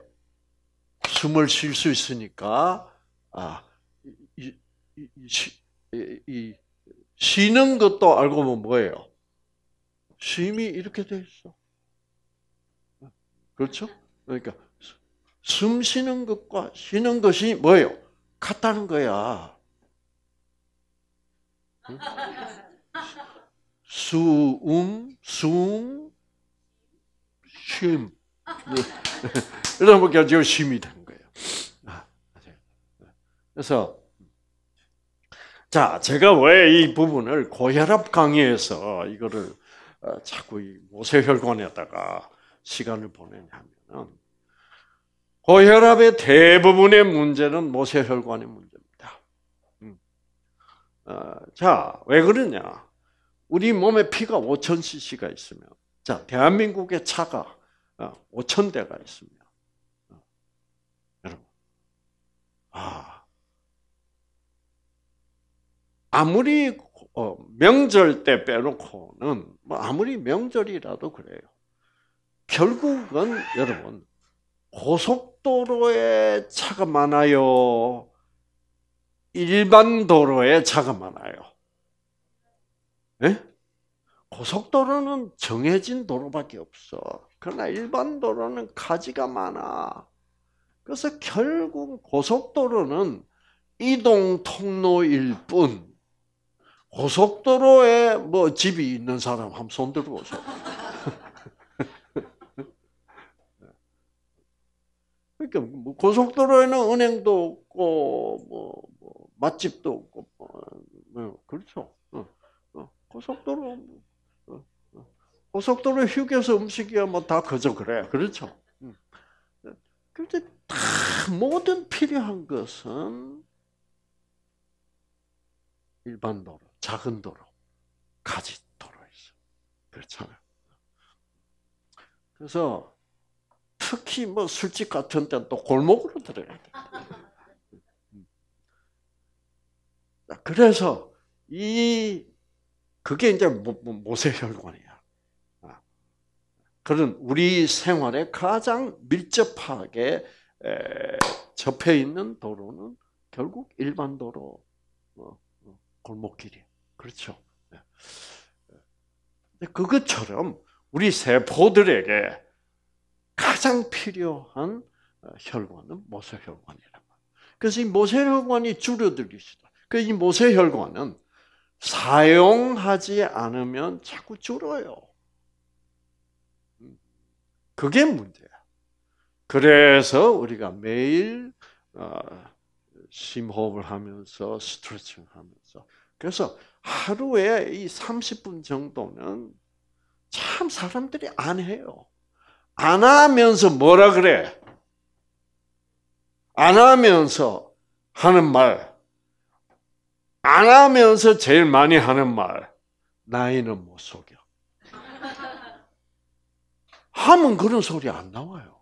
숨을 쉴 수 있으니까 아, 이, 이, 이, 이, 쉬는 것도 알고 보면 뭐예요? 쉼이 이렇게 돼 있어. 그렇죠? 그러니까 숨 쉬는 것과 쉬는 것이 뭐예요? 같다는 거야. 수음, 수음, 쉼. 이러다 보니까 제 쉼이 된 거예요. 아, 그래서, 자, 제가 왜 이 부분을 고혈압 강의에서 이거를 어, 자꾸 모세혈관에다가 시간을 보내냐면, 고혈압의 대부분의 문제는 모세혈관의 문제 어, 자, 왜 그러냐? 우리 몸에 피가 5천 c c 가 있으면, 자, 대한민국의 차가 5천대가 어, 있으면, 어, 여러분, 아, 아무리 명절 때 빼놓고는, 뭐 아무리 명절이라도 그래요. 결국은 여러분, 고속도로에 차가 많아요? 일반 도로에 차가 많아요. 네? 예? 고속도로는 정해진 도로밖에 없어. 그러나 일반 도로는 가지가 많아. 그래서 결국 고속도로는 이동 통로일 뿐. 고속도로에 뭐 집이 있는 사람 한번 손 들고 오세요. (laughs) 그러니까 뭐 고속도로에는 은행도 없고 뭐 맛집도 없고 뭐, 어, 네, 그렇죠. 어, 어, 고속도로 고속도로 휴게소 음식이야 뭐 다 그저 그래 그렇죠. 그런데 음. 다 모든 필요한 것은 일반 도로, 작은 도로, 가지 도로 있어. 그렇잖아요. 그래서 특히 뭐 술집 같은 데는 또 골목으로 들어야 돼. 아, 그래서 이 그게 이제 모세혈관이야. 아, 그런 우리 생활에 가장 밀접하게 접해 있는 도로는 결국 일반 도로, 어, 어, 골목길이야. 그렇죠. 네. 그것처럼 우리 세포들에게 가장 필요한 어, 혈관은 모세혈관이란 말이에 그래서 이 모세혈관이 줄어들기 시작. 그이 모세 혈관은 사용하지 않으면 자꾸 줄어요. 그게 문제야. 그래서 우리가 매일 어, 심호흡을 하면서 스트레칭 하면서 그래서 하루에 이 30분 정도는 참 사람들이 안 해요. 안 하면서 뭐라 그래? 안 하면서 하는 말안 하면서 제일 많이 하는 말. 나이는 못 속여. 하면 그런 소리 안 나와요.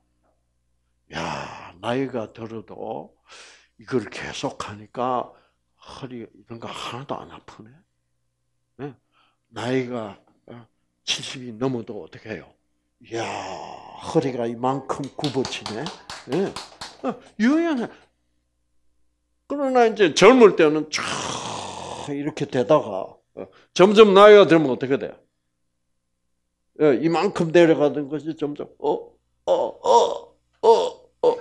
야, 나이가 들어도 이걸 계속 하니까 허리 이런 거 하나도 안 아프네. 네? 나이가 70이 어, 넘어도 어떻게 해요? 야 허리가 이만큼 굽어지네. 네? 어, 유연해. 그러나 이제 젊을 때는 쫙 이렇게 되다가 어, 점점 나이가 들면 어떻게 돼요? 예, 이만큼 내려가던 것이 점점 어, 어, 어, 어, 어,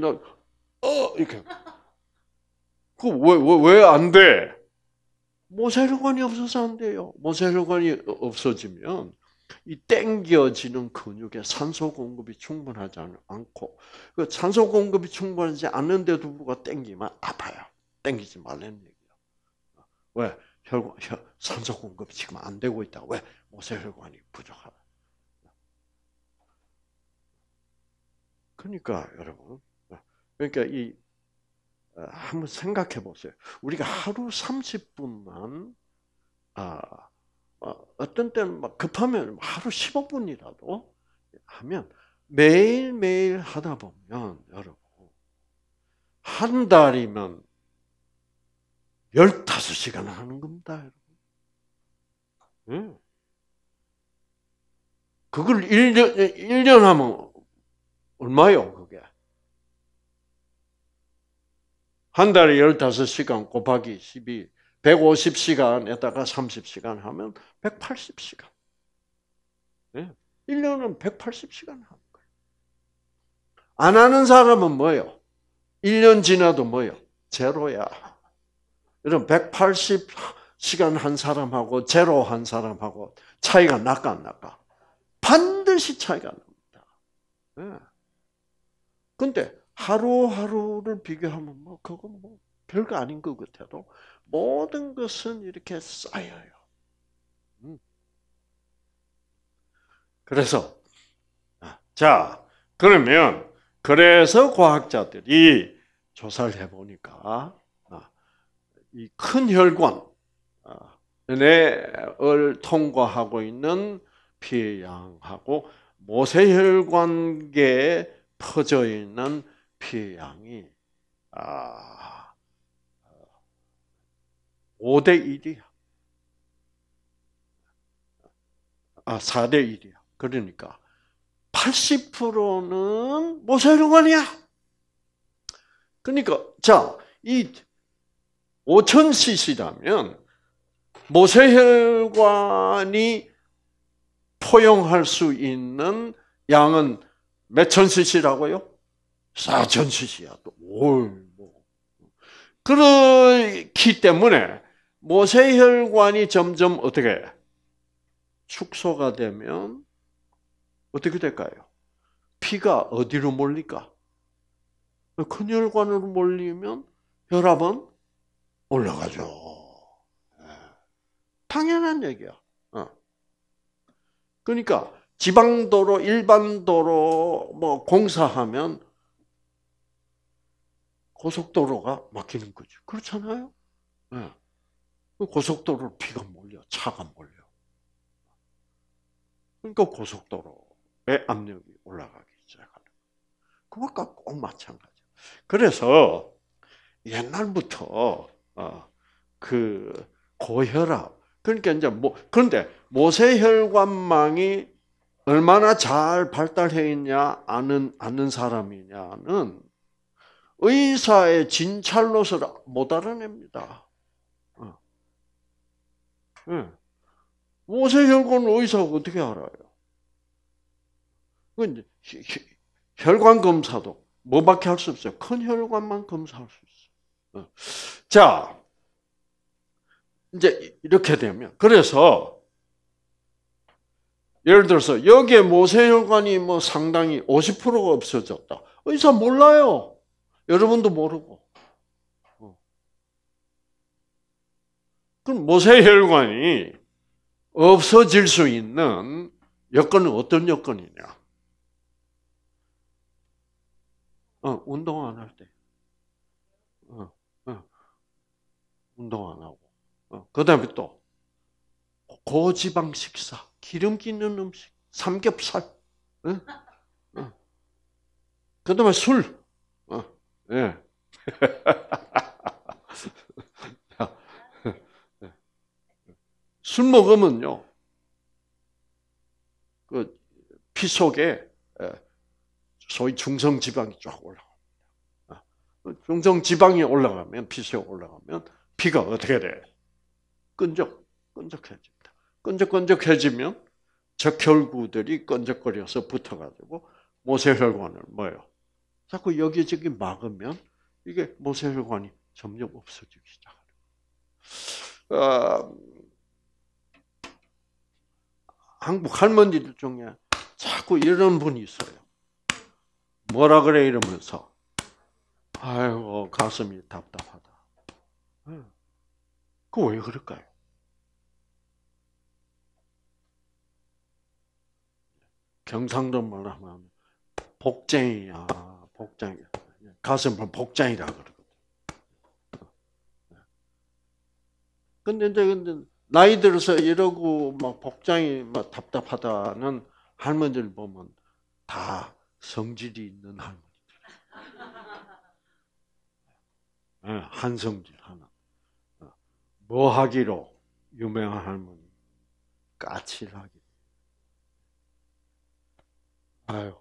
나, 어 이렇게. 그왜왜 안 돼? 모세혈관이 없어서 안 돼요. 모세혈관이 없어지면 이 땡겨지는 근육에 산소 공급이 충분하지 않고 그 산소 공급이 충분하지 않는데도 부가 땡기면 아파요. 땡기지 말라는 얘기예요. 왜? 혈관, 혈, 산소 공급이 지금 안 되고 있다. 왜? 모세혈관이 부족하다. 그러니까 여러분, 그러니까 이 어, 한번 생각해 보세요. 우리가 하루 30분만 아, 어, 어떤 때는 막 급하면 뭐 하루 15분이라도 하면 매일매일 하다 보면 여러분 한 달이면 15시간 하는 겁니다. 여러분. 예. 그걸 1년, 1년 하면 얼마요, 그게? 한 달에 15시간 곱하기 12, 150시간에다가 30시간 하면 180시간. 네? 예? 1년은 180시간 하는 거예요. 안 하는 사람은 뭐예요? 1년 지나도 뭐예요? 제로야. 이런 180시간 한 사람하고 제로 한 사람하고 차이가 날까 안 날까? 반드시 차이가 납니다. 그런데 예. 하루하루를 비교하면 뭐 그건 뭐 별거 아닌 것 같아도 모든 것은 이렇게 쌓여요. 음. 그래서 아, 자 그러면 그래서 과학자들이 조사를 해보니까 아, 이큰 혈관을 통과하고 있는 피의 양하고 모세혈관계에 퍼져 있는 피의 양이 아, 5대 1이야. 아, 4대 1이야. 그러니까 80%는 모세르관이야. 그러니까 자, 이 5000cc라면 모세혈관이 포용할 수 있는 양은 몇 천 cc라고요? 4천 cc야. 또 올. 뭐. 그렇기 때문에 모세혈관이 점점 어떻게 축소가 되면 어떻게 될까요? 피가 어디로 몰릴까? 큰 혈관으로 몰리면 혈압은 올라가죠. 예. 당연한 얘기야. 어. 그러니까 지방도로 일반도로 뭐 공사하면 고속도로가 막히는 거죠. 그렇잖아요. 예. 그 고속도로로 비가 몰려, 차가 몰려. 그러니까 고속도로의 압력이 올라가기 시작하는 거예요. 그것과 꼭 마찬가지예요. 그래서 옛날부터 어, 그 고혈압 그러니까 이제 뭐 그런데 모세혈관망이 얼마나 잘 발달해 있냐 아는 아는 사람이냐는 의사의 진찰로서 못 알아냅니다. 예. 모세혈관 의사가 어떻게 알아요? 혈관 검사도 뭐밖에 할 수 없어요. 큰 혈관만 검사할 수 있어요. 예. 자, 이제 이렇게 되면 그래서 예를 들어서 여기에 모세혈관이 뭐 상당히 50%가 없어졌다. 의사 몰라요. 여러분도 모르고. 그럼 모세혈관이 없어질 수 있는 여건은 어떤 여건이냐? 어, 운동 안 할 때. 어, 어. 운동 안 하고. 어, 그 다음에 또, 고지방 식사, 기름기 는 음식, 삼겹살. 어? 어. 그 다음에 술. 어, 예. (laughs) 술 먹으면요. 그피 속에 예, 소위 중성 지방이 쫙 올라갑니다. 어, 중성 지방이 올라가면 피 속에 올라가면 피가 어떻게 돼? 끈적 끈적해집니다. 끈적끈적해지면 적혈구들이 끈적거려서 붙어가지고 모세혈관을 뭐요? 자꾸 여기저기 막으면 이게 모세혈관이 점점 없어지기 시작합니다. 아, 한국 할머니들 중에 자꾸 이런 분이 있어요. 뭐라 그래 이러면서 아이고 가슴이 답답하다. 그 왜 그럴까요? 경상도 말 하면 복쟁이야, 복쟁이. 가슴을 뭐 복쟁이라 그러거든. 근데 이제 근데 나이 들어서 이러고 막 복장이 막 답답하다는 할머니를 보면 다 성질이 있는 할머니들. 예, 한성질 하나. 뭐 하기로 유명한 할머니. 까칠하기. 아유,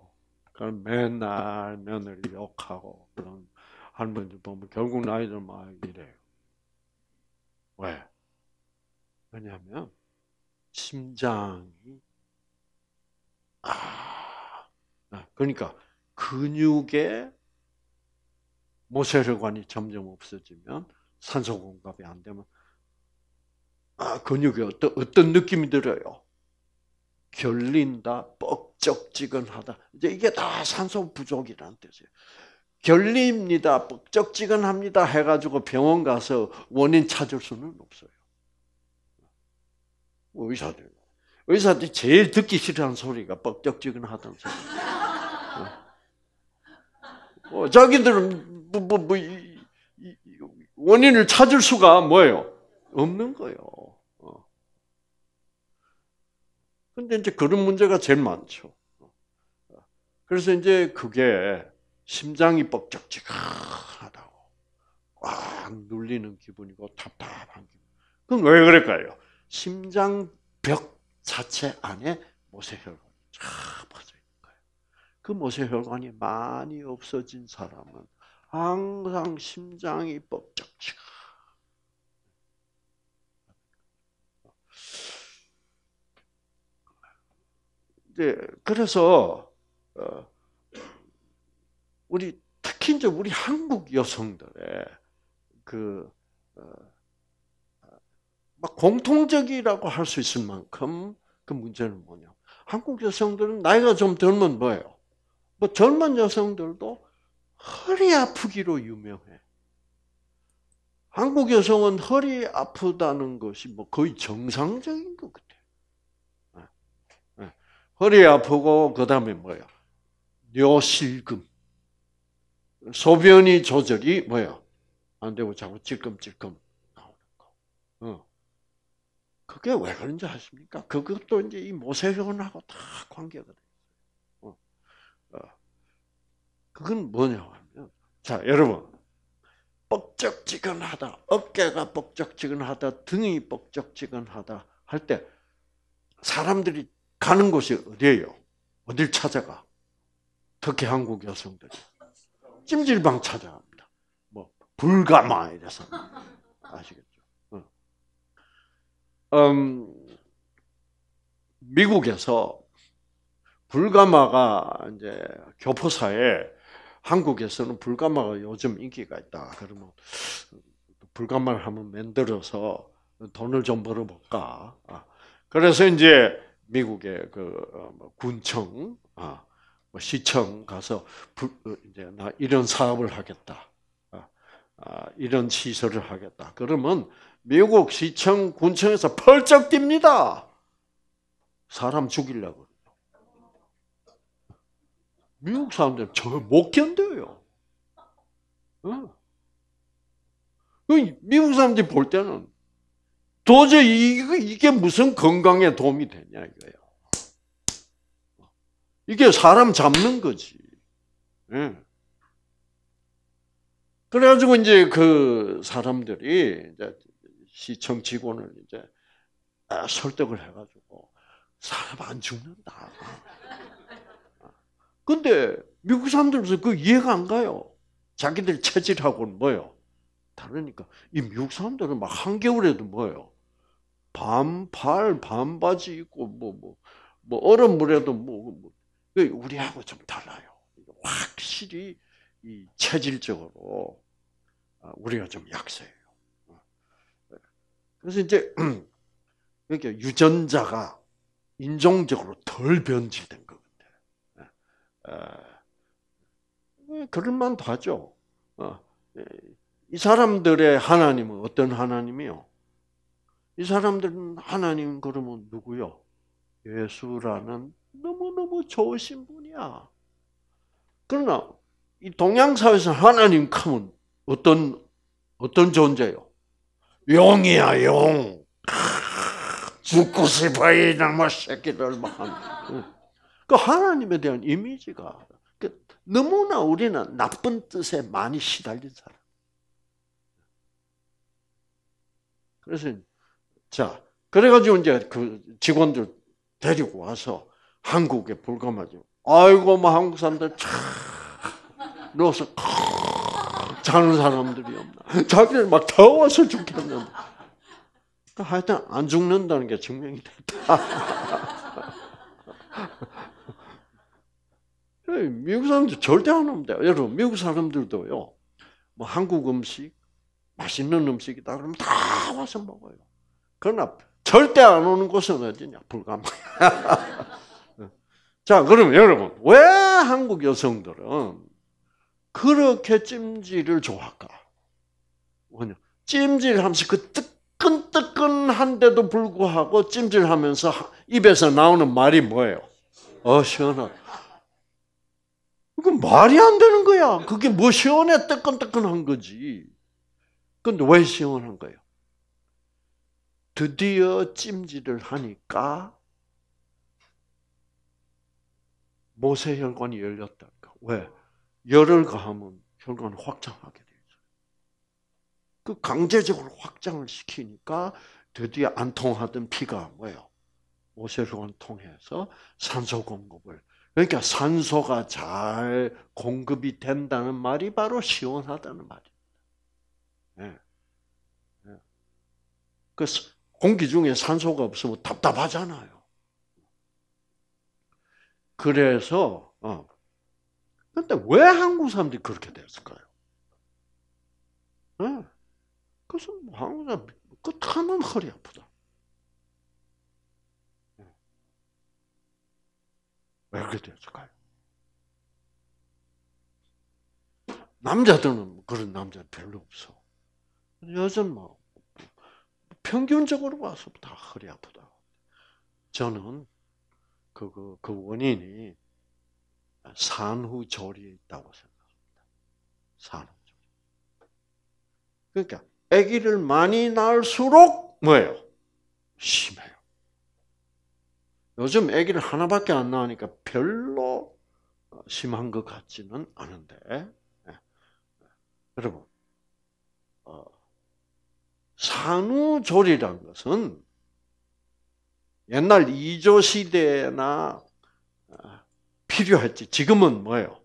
그럼 맨날 며느리 욕하고 그런 할머니 보면 결국 나이 들면 이래요. 왜? 왜냐하면 심장이 아, 아 그러니까 근육의 모세혈관이 점점 없어지면 산소 공급이 안 되면 아 근육이 어떤 어떤 느낌이 들어요? 결린다, 뻑적지근하다. 이제 이게 다 산소 부족이라는 뜻이에요. 결립니다, 뻑적지근합니다 해가지고 병원 가서 원인 찾을 수는 없어요. 의사들. 의사들이 제일 듣기 싫어하는 소리가 뻑적지근 하던 소리. 어, 자기들은 뭐, 뭐, 뭐 이, 이, 원인을 찾을 수가 뭐예요? 없는 거예요. 어. 근데 이제 그런 문제가 제일 많죠. 어. 그래서 이제 그게 심장이 뻑적지근하다고 꽉 눌리는 기분이고 답답한 기분. 그건 왜 그럴까요? 심장벽 자체 안에 모세혈관이 쫙 퍼져 있는 거예요. 그 모세혈관이 많이 없어진 사람은 항상 심장이 뻑짝치고 네, 그래서 어, 우리 특히 이제 우리 한국 여성들의 그 어, 막 공통적이라고 할 수 있을 만큼 그 문제는 뭐냐? 한국 여성들은 나이가 좀 젊은 뭐예요? 뭐 젊은 여성들도 허리 아프기로 유명해. 한국 여성은 허리 아프다는 것이 뭐 거의 정상적인 것같아 예, 예. 허리 아프고 그 다음에 뭐야? 뇨실금. 소변이 조절이 뭐야? 안 되고 자꾸 찔끔찔끔 그게 왜 그런지 아십니까? 그것도 이제 이 모세론하고 다 관계가 돼 어. 어. 그건 뭐냐 하면, 자, 여러분. 뻑적지근하다, 어깨가 뻑적지근하다, 등이 뻑적지근하다 할 때 사람들이 가는 곳이 어디예요? 어딜 찾아가? 특히 한국 여성들이 찜질방 찾아갑니다. 뭐 불가마 이래서 아시겠죠? 음, 미국에서 불가마가 이제 교포사에 한국에서는 불가마가 요즘 인기가 있다. 그러면 불가마를 한번 만들어서 돈을 좀 벌어볼까. 아, 그래서 이제 미국의 그 어, 뭐 군청, 아, 뭐 시청 가서 어, 이제 나 이런 사업을 하겠다. 아, 이런 시설을 하겠다. 그러면 미국 시청, 군청에서 펄쩍 뜁니다. 사람 죽이려고. 미국 사람들 저못 견뎌요. 어? 그 미국 사람들이 볼 때는 도저히 이게, 무슨 건강에 도움이 되냐 이거예요. 이게 사람 잡는 거지. 예. 그래가지고 이제 그 사람들이 이제 시청 직원을 이제 아, 설득을 해가지고 사람 안 죽는다. 근데 미국 사람들은 그 이해가 안 가요. 자기들 체질하고는 뭐요? 다르니까. 이 미국 사람들은 막 한겨울에도 뭐요? 반팔, 반바지 입고, 뭐, 뭐, 뭐, 얼음물에도 뭐, 뭐, 그 우리하고 좀 달라요. 확실히 이 체질적으로 아, 우리가 좀 약세요. 그래서 이제 (clears throat) 이렇게 유전자가 인종적으로 덜 변질된 것같아 그럴만도 하죠. 어, 이 사람들의 하나님은 어떤 하나님이요? 이 사람들은 하나님 그러면 누구요? 예수라는 너무너무 좋으신 분이야. 그러나 이 동양 사회에서 하나님 크면 어떤 어떤 존재요? 용이야 용. 죽고 싶어 이 놈의 새끼들만. 그 하나님에 대한 이미지가 그 너무나 우리는 나쁜 뜻에 많이 시달린 사람. 그래서 자 그래가지고 이제 그 직원들 데리고 와서 한국에 불감하죠. 아이고 뭐 한국 사람들 참 넣어서 자는 사람들이 없나? (laughs) 자기는 막 더워서 죽겠는데. 그러니까 하여튼 안 죽는다는 게 증명이 됐다. (laughs) 미국 사람들 절대 안 옵니다. 여러분, 미국 사람들도요, 뭐 한국 음식, 맛있는 음식이다 그러면 다 와서 먹어요. 그러나 절대 안 오는 곳은 어디냐? 불가마. (laughs) 자, 그럼 여러분, 왜 한국 여성들은 그렇게 찜질을 좋아할까? 왜냐? 찜질하면서 그 뜨끈뜨끈한데도 불구하고 찜질하면서 입에서 나오는 말이 뭐예요? 어, 시원하그 말이 안 되는 거야. 그게 뭐 시원해 뜨끈뜨끈한 거지. 근데 왜 시원한 거예요? 드디어 찜질을 하니까 모세혈관이 열렸다 왜? 열을 가하면 혈관을 확장하게 되죠. 그 강제적으로 확장을 시키니까 드디어 안 통하던 피가 뭐예요? 모세혈관 통해서 산소 공급을 그러니까 산소가 잘 공급이 된다는 말이 바로 시원하다는 말입니다. 예. 예. 그 공기 중에 산소가 없으면 답답하잖아요. 그래서 어, 근데 왜 한국 사람들이 그렇게 됐을까요? 네. 그래서 한국 사람 끝하면 그 허리 아프다. 예. 왜 그렇게 됐을까요? 남자들은 그런 남자 별로 없어. 요즘 뭐 평균적으로 봐서 다 허리 아프다. 저는 그그 그, 그 원인이 산후조리에 있다고 생각합니다. 산후조리. 그러니까 아기를 많이 낳을수록 뭐예요? 심해요. 요즘 아기를 하나밖에 안 낳으니까 별로 어, 심한 것 같지는 않은데 예. 여러분 어, 산후조리란 것은 옛날 이조 시대나 필요할지 지금은 뭐예요?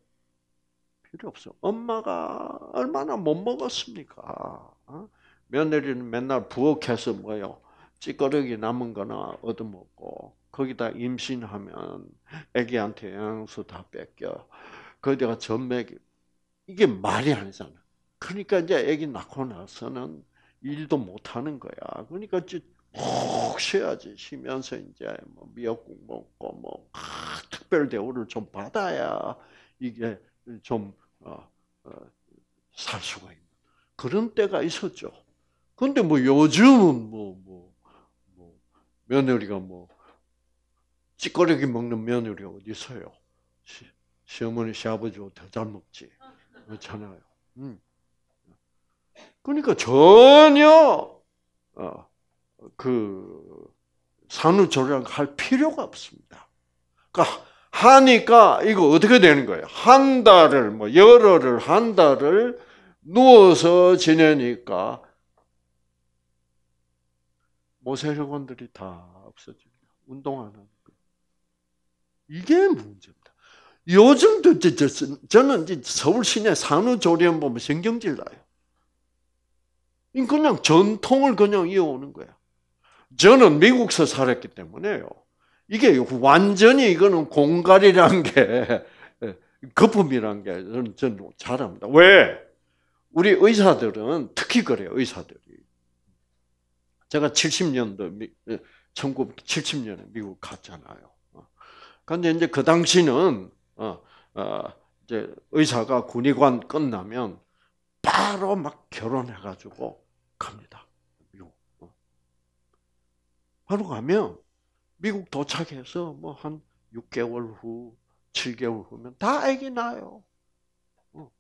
필요 없어. 엄마가 얼마나 못 먹었습니까? 어? 며느리는 맨날 부엌에서 뭐요? 찌꺼기 남은 거나 얻어먹고 거기다 임신하면 애기한테 영양소 다 뺏겨. 거기다가 전맥이 이게 말이 아니잖아. 그러니까 이제 애기 낳고 나서는 일도 못 하는 거야. 그러니까 푹 쉬어야지. 쉬면서 이제 뭐 미역국 먹고 뭐 아, 특별 대우를 좀 받아야 이게 좀살 어, 어, 수가 있는 그런 때가 있었죠. 근데 뭐 요즘은 뭐, 뭐, 뭐 며느리가 뭐찌꺼기 먹는 며느리 어디 있어요? 시, 시어머니 시아버지보잘 먹지. 그렇잖아요. 음. 그러니까 전혀 어, 그 산후 조리원할 필요가 없습니다. 그러니까 하니까 이거 어떻게 되는 거예요? 한 달을 뭐 열흘을 한 달을 누워서 지내니까 모세혈관들이 다 없어집니다. 운동하는 거. 그. 이게 문제입니다. 요즘도 저는 이제 서울 시내 산후조리원 보면 신경질 나요. 그냥 전통을 그냥 이어오는 거야. 저는 미국서 살았기 때문에요. 이게 완전히 이거는 공갈이란 게 (laughs) 예, 거품이란 게 저는, 저는 잘합니다. 왜? 우리 의사들은 특히 그래요. 의사들이. 제가 70년도 1970년에 예, 미국 갔잖아요. 어. 근데 이제 그 당시는 어, 어, 이제 의사가 군의관 끝나면 바로 막 결혼해가지고 갑니다. 하러 가면 미국 도착해서 뭐한 6개월 후, 7개월 후면 다 아기 나요. 어.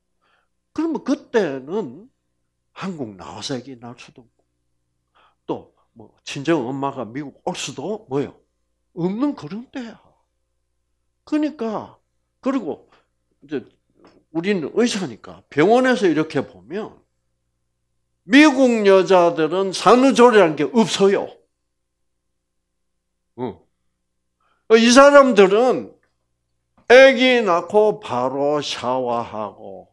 그러면 그때는 한국 나와서 아기 낳을 수도 없고 또뭐 친정 엄마가 미국 올 수도 뭐요 없는 그런 때야. 그러니까 그리고 이제 우리는 의사니까 병원에서 이렇게 보면 미국 여자들은 산후조리라는 게 없어요. 어, 이 사람들은 아기 낳고 바로 샤워하고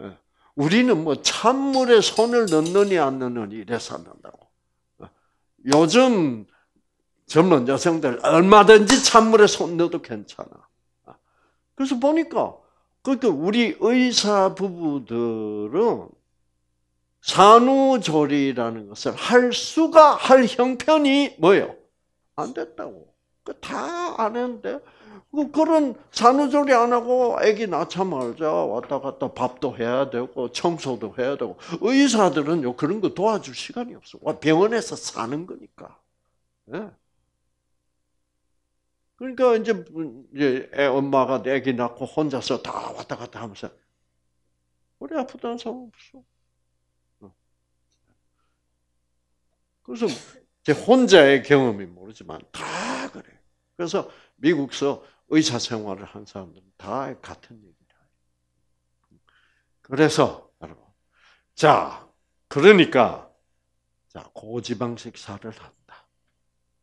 예. 우리는 뭐 찬물에 손을 넣느니 안 넣느니 이래서 안 한다고. 어. 요즘 젊은 여성들 얼마든지 찬물에 손 넣어도 괜찮아. 어. 그래서 보니까 그러니까 우리 의사 부부들은 산후조리라는 것을 할 수가 할 형편이 뭐예요? 안 됐다고. 그다안했는데 그 그런 산후조리 안 하고 아기 낳자마자 왔다 갔다 밥도 해야 되고 청소도 해야 되고 의사들은요 그런 거 도와줄 시간이 없어. 와 병원에서 사는 거니까. 예? 그러니까 이제 이제 엄마가 아기 낳고 혼자서 다 왔다 갔다 하면서 우리 아프다는 사람 없어. 어. 그래서 제 혼자의 경험이 모르지만 다 그래. 그래서 미국서 의사 생활을 한 사람들은 다 같은 얘기를 그래서 여러분, 자 그러니까 자 고지방 식사를 한다.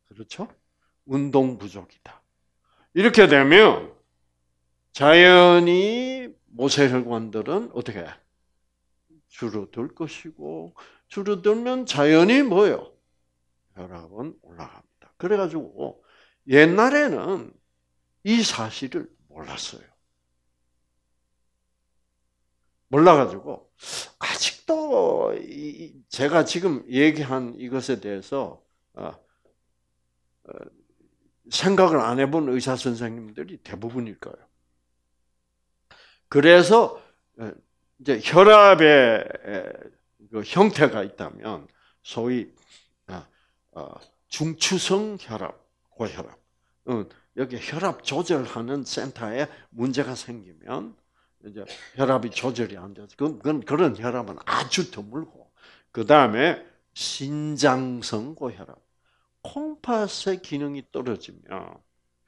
그렇죠? 운동 부족이다. 이렇게 되면 자연히 모세혈관들은 어떻게 줄어들 것이고 줄어들면 자연히 뭐요? 혈압은 올라갑니다. 그래가지고 옛날에는 이 사실을 몰랐어요. 몰라가지고 아직도 제가 지금 얘기한 이것에 대해서 어, 어, 생각을 안 해본 의사 선생님들이 대부분일 거예요. 그래서 어, 이제 혈압의 그 형태가 있다면 소위 어, 중추성 혈압, 고혈압. 어, 여기 혈압 조절하는 센터에 문제가 생기면 이제 혈압이 조절이 안 돼서 그건 그런 혈압은 아주 드물고 그 다음에 신장성 고혈압, 콩팥의 기능이 떨어지면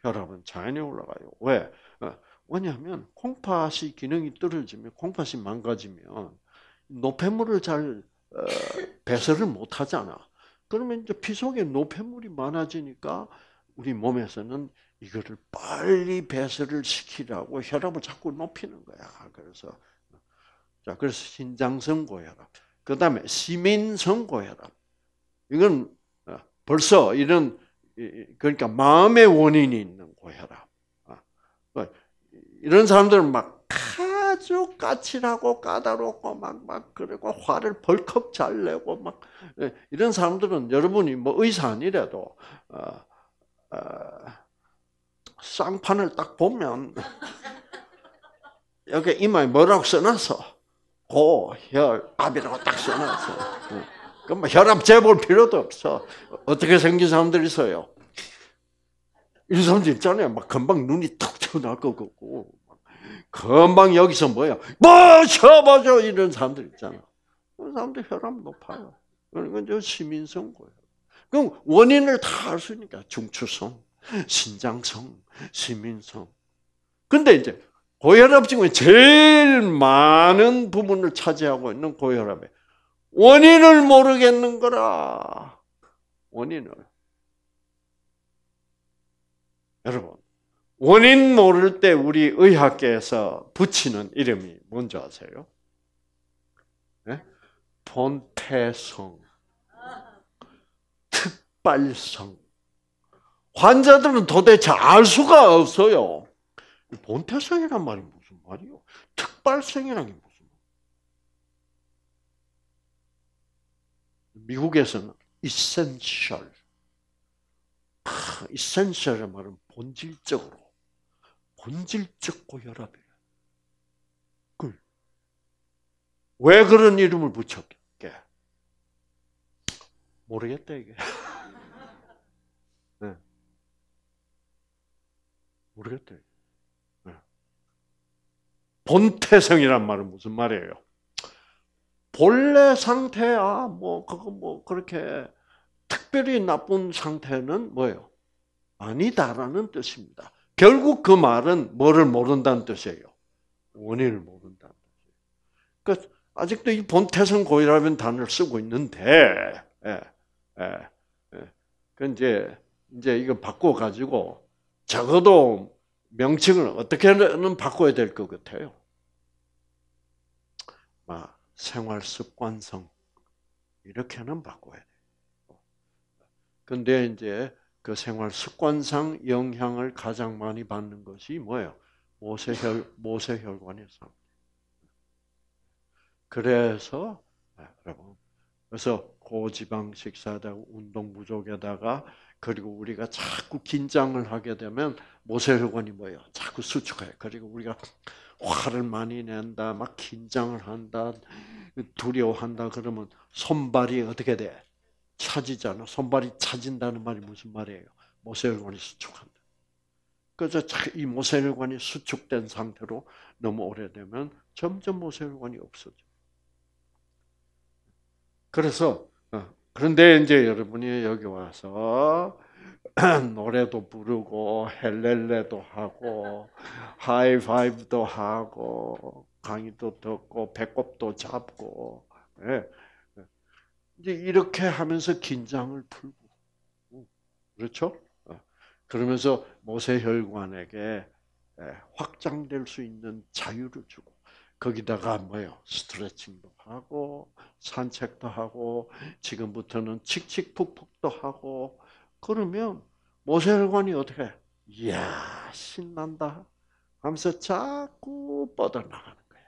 혈압은 자연히 올라가요. 왜? 어, 왜냐하면 콩팥이 기능이 떨어지면 콩팥이 망가지면 노폐물을 잘 배설을 못 하잖아. 그러면 이제 피 속에 노폐물이 많아지니까 우리 몸에서는 이거를 빨리 배설을 시키라고 혈압을 자꾸 높이는 거야. 그래서 자 그래서 신장성 고혈압, 그 다음에 시민성 고혈압. 이건 어, 벌써 이런 그러니까 마음의 원인이 있는 고혈압. 어, 뭐, 이런 사람들은 막 아주 까칠하고 까다롭고 막, 막, 그리고 화를 벌컥 잘 내고 막, 예, 이런 사람들은 여러분이 뭐 의사 아니라도, 어, 어, 쌍판을 딱 보면, (laughs) 여기 이마에 뭐라고 써놨어? 고혈압이라고 딱 써놨어. 예. 그럼 뭐 혈압 재볼 필요도 없어. 어떻게 생긴 사람들 이 있어요? 이런 사람들 있잖아요. 막 금방 눈이 탁 튀어나올 것 같고. 금방 여기서 뭐예요? 뭐셔봐줘 이런 사람들 있잖아. 그 사람들 혈압 높아요. 그러저 그러니까 시민선거예요. 그럼 원인을 다 알 수 있으니까 중추성, 신장성, 시민성. 근데 이제 고혈압 중에 제일 많은 부분을 차지하고 있는 고혈압에 원인을 모르겠는 거라. 원인을. 여러분, 원인 모를 때 우리 의학계에서 붙이는 이름이 뭔지 아세요? 네? 본태성, 특발성. 환자들은 도대체 알 수가 없어요. 본태성이란 말이 무슨 말이요? 특발성이란 게 무슨 말이요? 미국에서는 essential. 아, essential의 말은 본질적으로. 본질적 고혈압이에요. 그왜 그런 이름을 붙였게? 모르겠다, 이게. 네. 모르겠다. 네. 본태성이란 말은 무슨 말이에요? 본래 상태야, 뭐, 그거 뭐, 그렇게 특별히 나쁜 상태는 뭐예요? 아니다라는 뜻입니다. 결국 그 말은 뭐를 모른다는 뜻이에요. 원인을 모른다는 뜻이에요. 그러니까 아직도 이 본태성 고의라는 단어를 쓰고 있는데, 예, 예, 그 이제 이제 이거 바꿔 가지고 적어도 명칭을 어떻게는 바꿔야 될 것 같아요. 막 아, 생활 습관성 이렇게는 바꿔야 돼. 근데 이제 그 생활 습관상 영향을 가장 많이 받는 것이 뭐예요? 모세혈 모세혈관의 상 그래서 아, 여러분 그래서 고지방 식사에다 운동 부족에다가 그리고 우리가 자꾸 긴장을 하게 되면 모세혈관이 뭐예요? 자꾸 수축해. 그리고 우리가 화를 많이 낸다, 막 긴장을 한다, 두려워한다 그러면 손발이 어떻게 돼? 차지잖아. 손발이 차진다는 말이 무슨 말이에요? 모세혈관이 수축한다. 그래서 이 모세혈관이 수축된 상태로 너무 오래되면 점점 모세혈관이 없어져. 그래서 어, 그런데 이제 여러분이 여기 와서 (clears throat) 노래도 부르고 헬렐레도 하고 하이파이브도 하고 강의도 듣고 배꼽도 잡고 예. 이제 이렇게 하면서 긴장을 풀고 그렇죠? 어. 그러면서 모세혈관에게 확장될 수 있는 자유를 주고 거기다가 뭐예요? 스트레칭도 하고 산책도 하고 지금부터는 칙칙푹푹도 하고 그러면 모세혈관이 어떻게? 이야 신난다 하면서 자꾸 뻗어나가는 거야.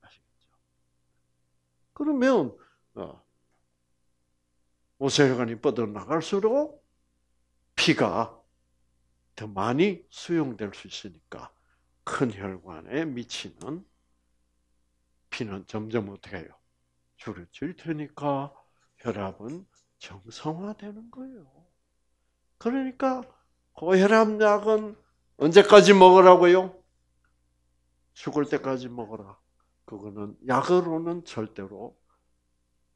아시겠죠? 그러면 어, 모세혈관이 뻗어나갈수록 피가 더 많이 수용될 수 있으니까 큰 혈관에 미치는 피는 점점 어떻게 해요? 줄어질 테니까 혈압은 정상화되는 거예요. 그러니까 고혈압약은 그 언제까지 먹으라고요? 죽을 때까지 먹어라. 그거는 약으로는 절대로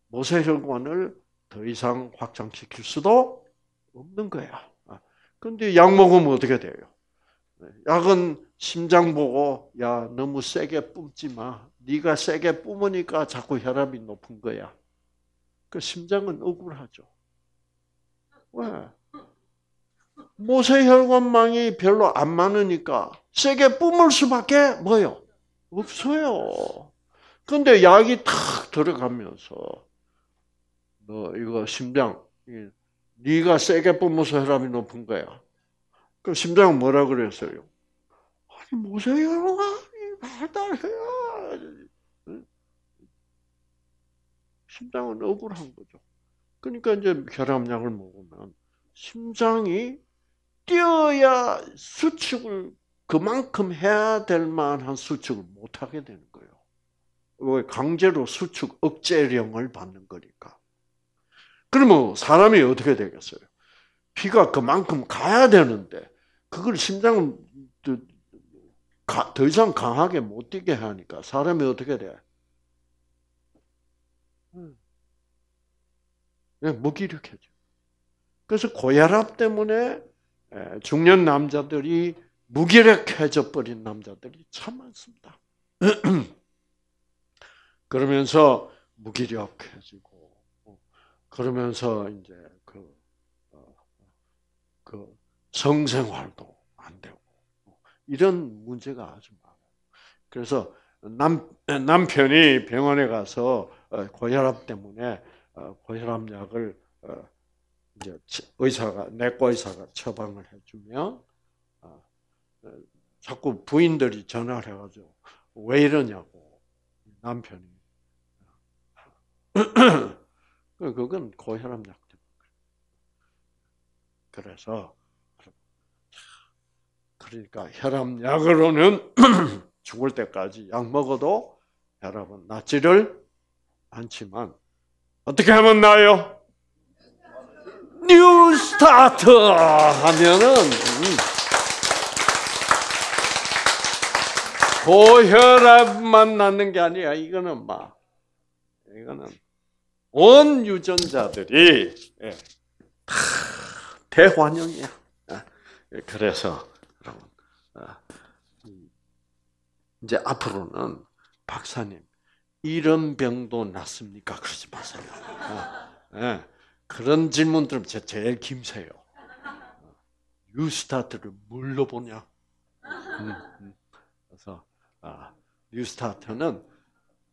모세혈관을 더 이상 확장시킬 수도 없는 거야. 아, 근데 약 먹으면 어떻게 돼요? 약은 심장 보고 야 너무 세게 뿜지 마. 네가 세게 뿜으니까 자꾸 혈압이 높은 거야. 그 심장은 억울하죠. 왜? 모세혈관망이 별로 안 많으니까 세게 뿜을 수밖에 뭐요? 없어요. 근데 약이 탁 들어가면서 너 이거 심장 네가 세게 뿜어서 혈압이 높은 거야. 그 심장은 뭐라 그랬어요? 아니 모세혈압달해야 심장은 억울한 거죠. 그러니까 이제 결합약을 먹으면 심장이 뛰어야 수축을 그만큼 해야 될 만한 수축을 못 하게 되는 거예요. 왜 강제로 수축 억제령을 받는 거니까. 그러면 사람이 어떻게 되겠어요? 피가 그만큼 가야 되는데 그걸 심장을 더 이상 강하게 못 뛰게 하니까 사람이 어떻게 돼? 무기력해져. 예, 그래서 고혈압 때문에 예, 중년 남자들이 무기력해져 버린 남자들이 참 많습니다. (clears throat) 그러면서 무기력해지고 그러면서 이제 그, 어, 그 성생활도 안 되고 이런 문제가 아주 많아요. 그래서 남 남편이 병원에 가서 어, 고혈압 때문에 어, 고혈압 약을 이제 의사가 내과 의사가 처방을 해주면 자꾸 부인들이 전화를 해가지고 왜 이러냐고 남편이 (clears throat) 그, 그건 고혈압 약 때문에. 그래서 그러니까 혈압약으로는 (clears throat) 죽을 때까지 약 먹어도 혈압은 낫지를 않지만 어떻게 하면 나요? 뉴 스타트 하면은 음. 고혈압만 낫는 게 아니야. 이거는 막 이거는 온 유전자들이 예, 다 대환영이야. 아, 예, 그래서 여러분 아, 음, 이제 앞으로는 박사님 이런 병도 났습니까? 그러지 마세요. 아, 예, 그런 질문 들으면 제일 김새요. 뉴스타트를 뭘로 보냐? 음, 음. 그래서 뉴스타트는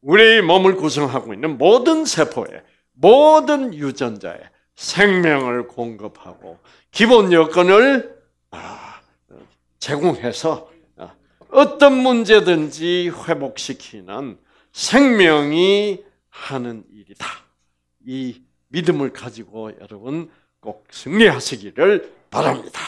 우리 몸을 구성하고 있는 모든 세포에 모든 유전자에 생명을 공급하고 기본 여건을 아, 제공해서 아, 어떤 문제든지 회복시키는 생명이 하는 일이다. 이 믿음을 가지고 여러분 꼭 승리하시기를 바랍니다.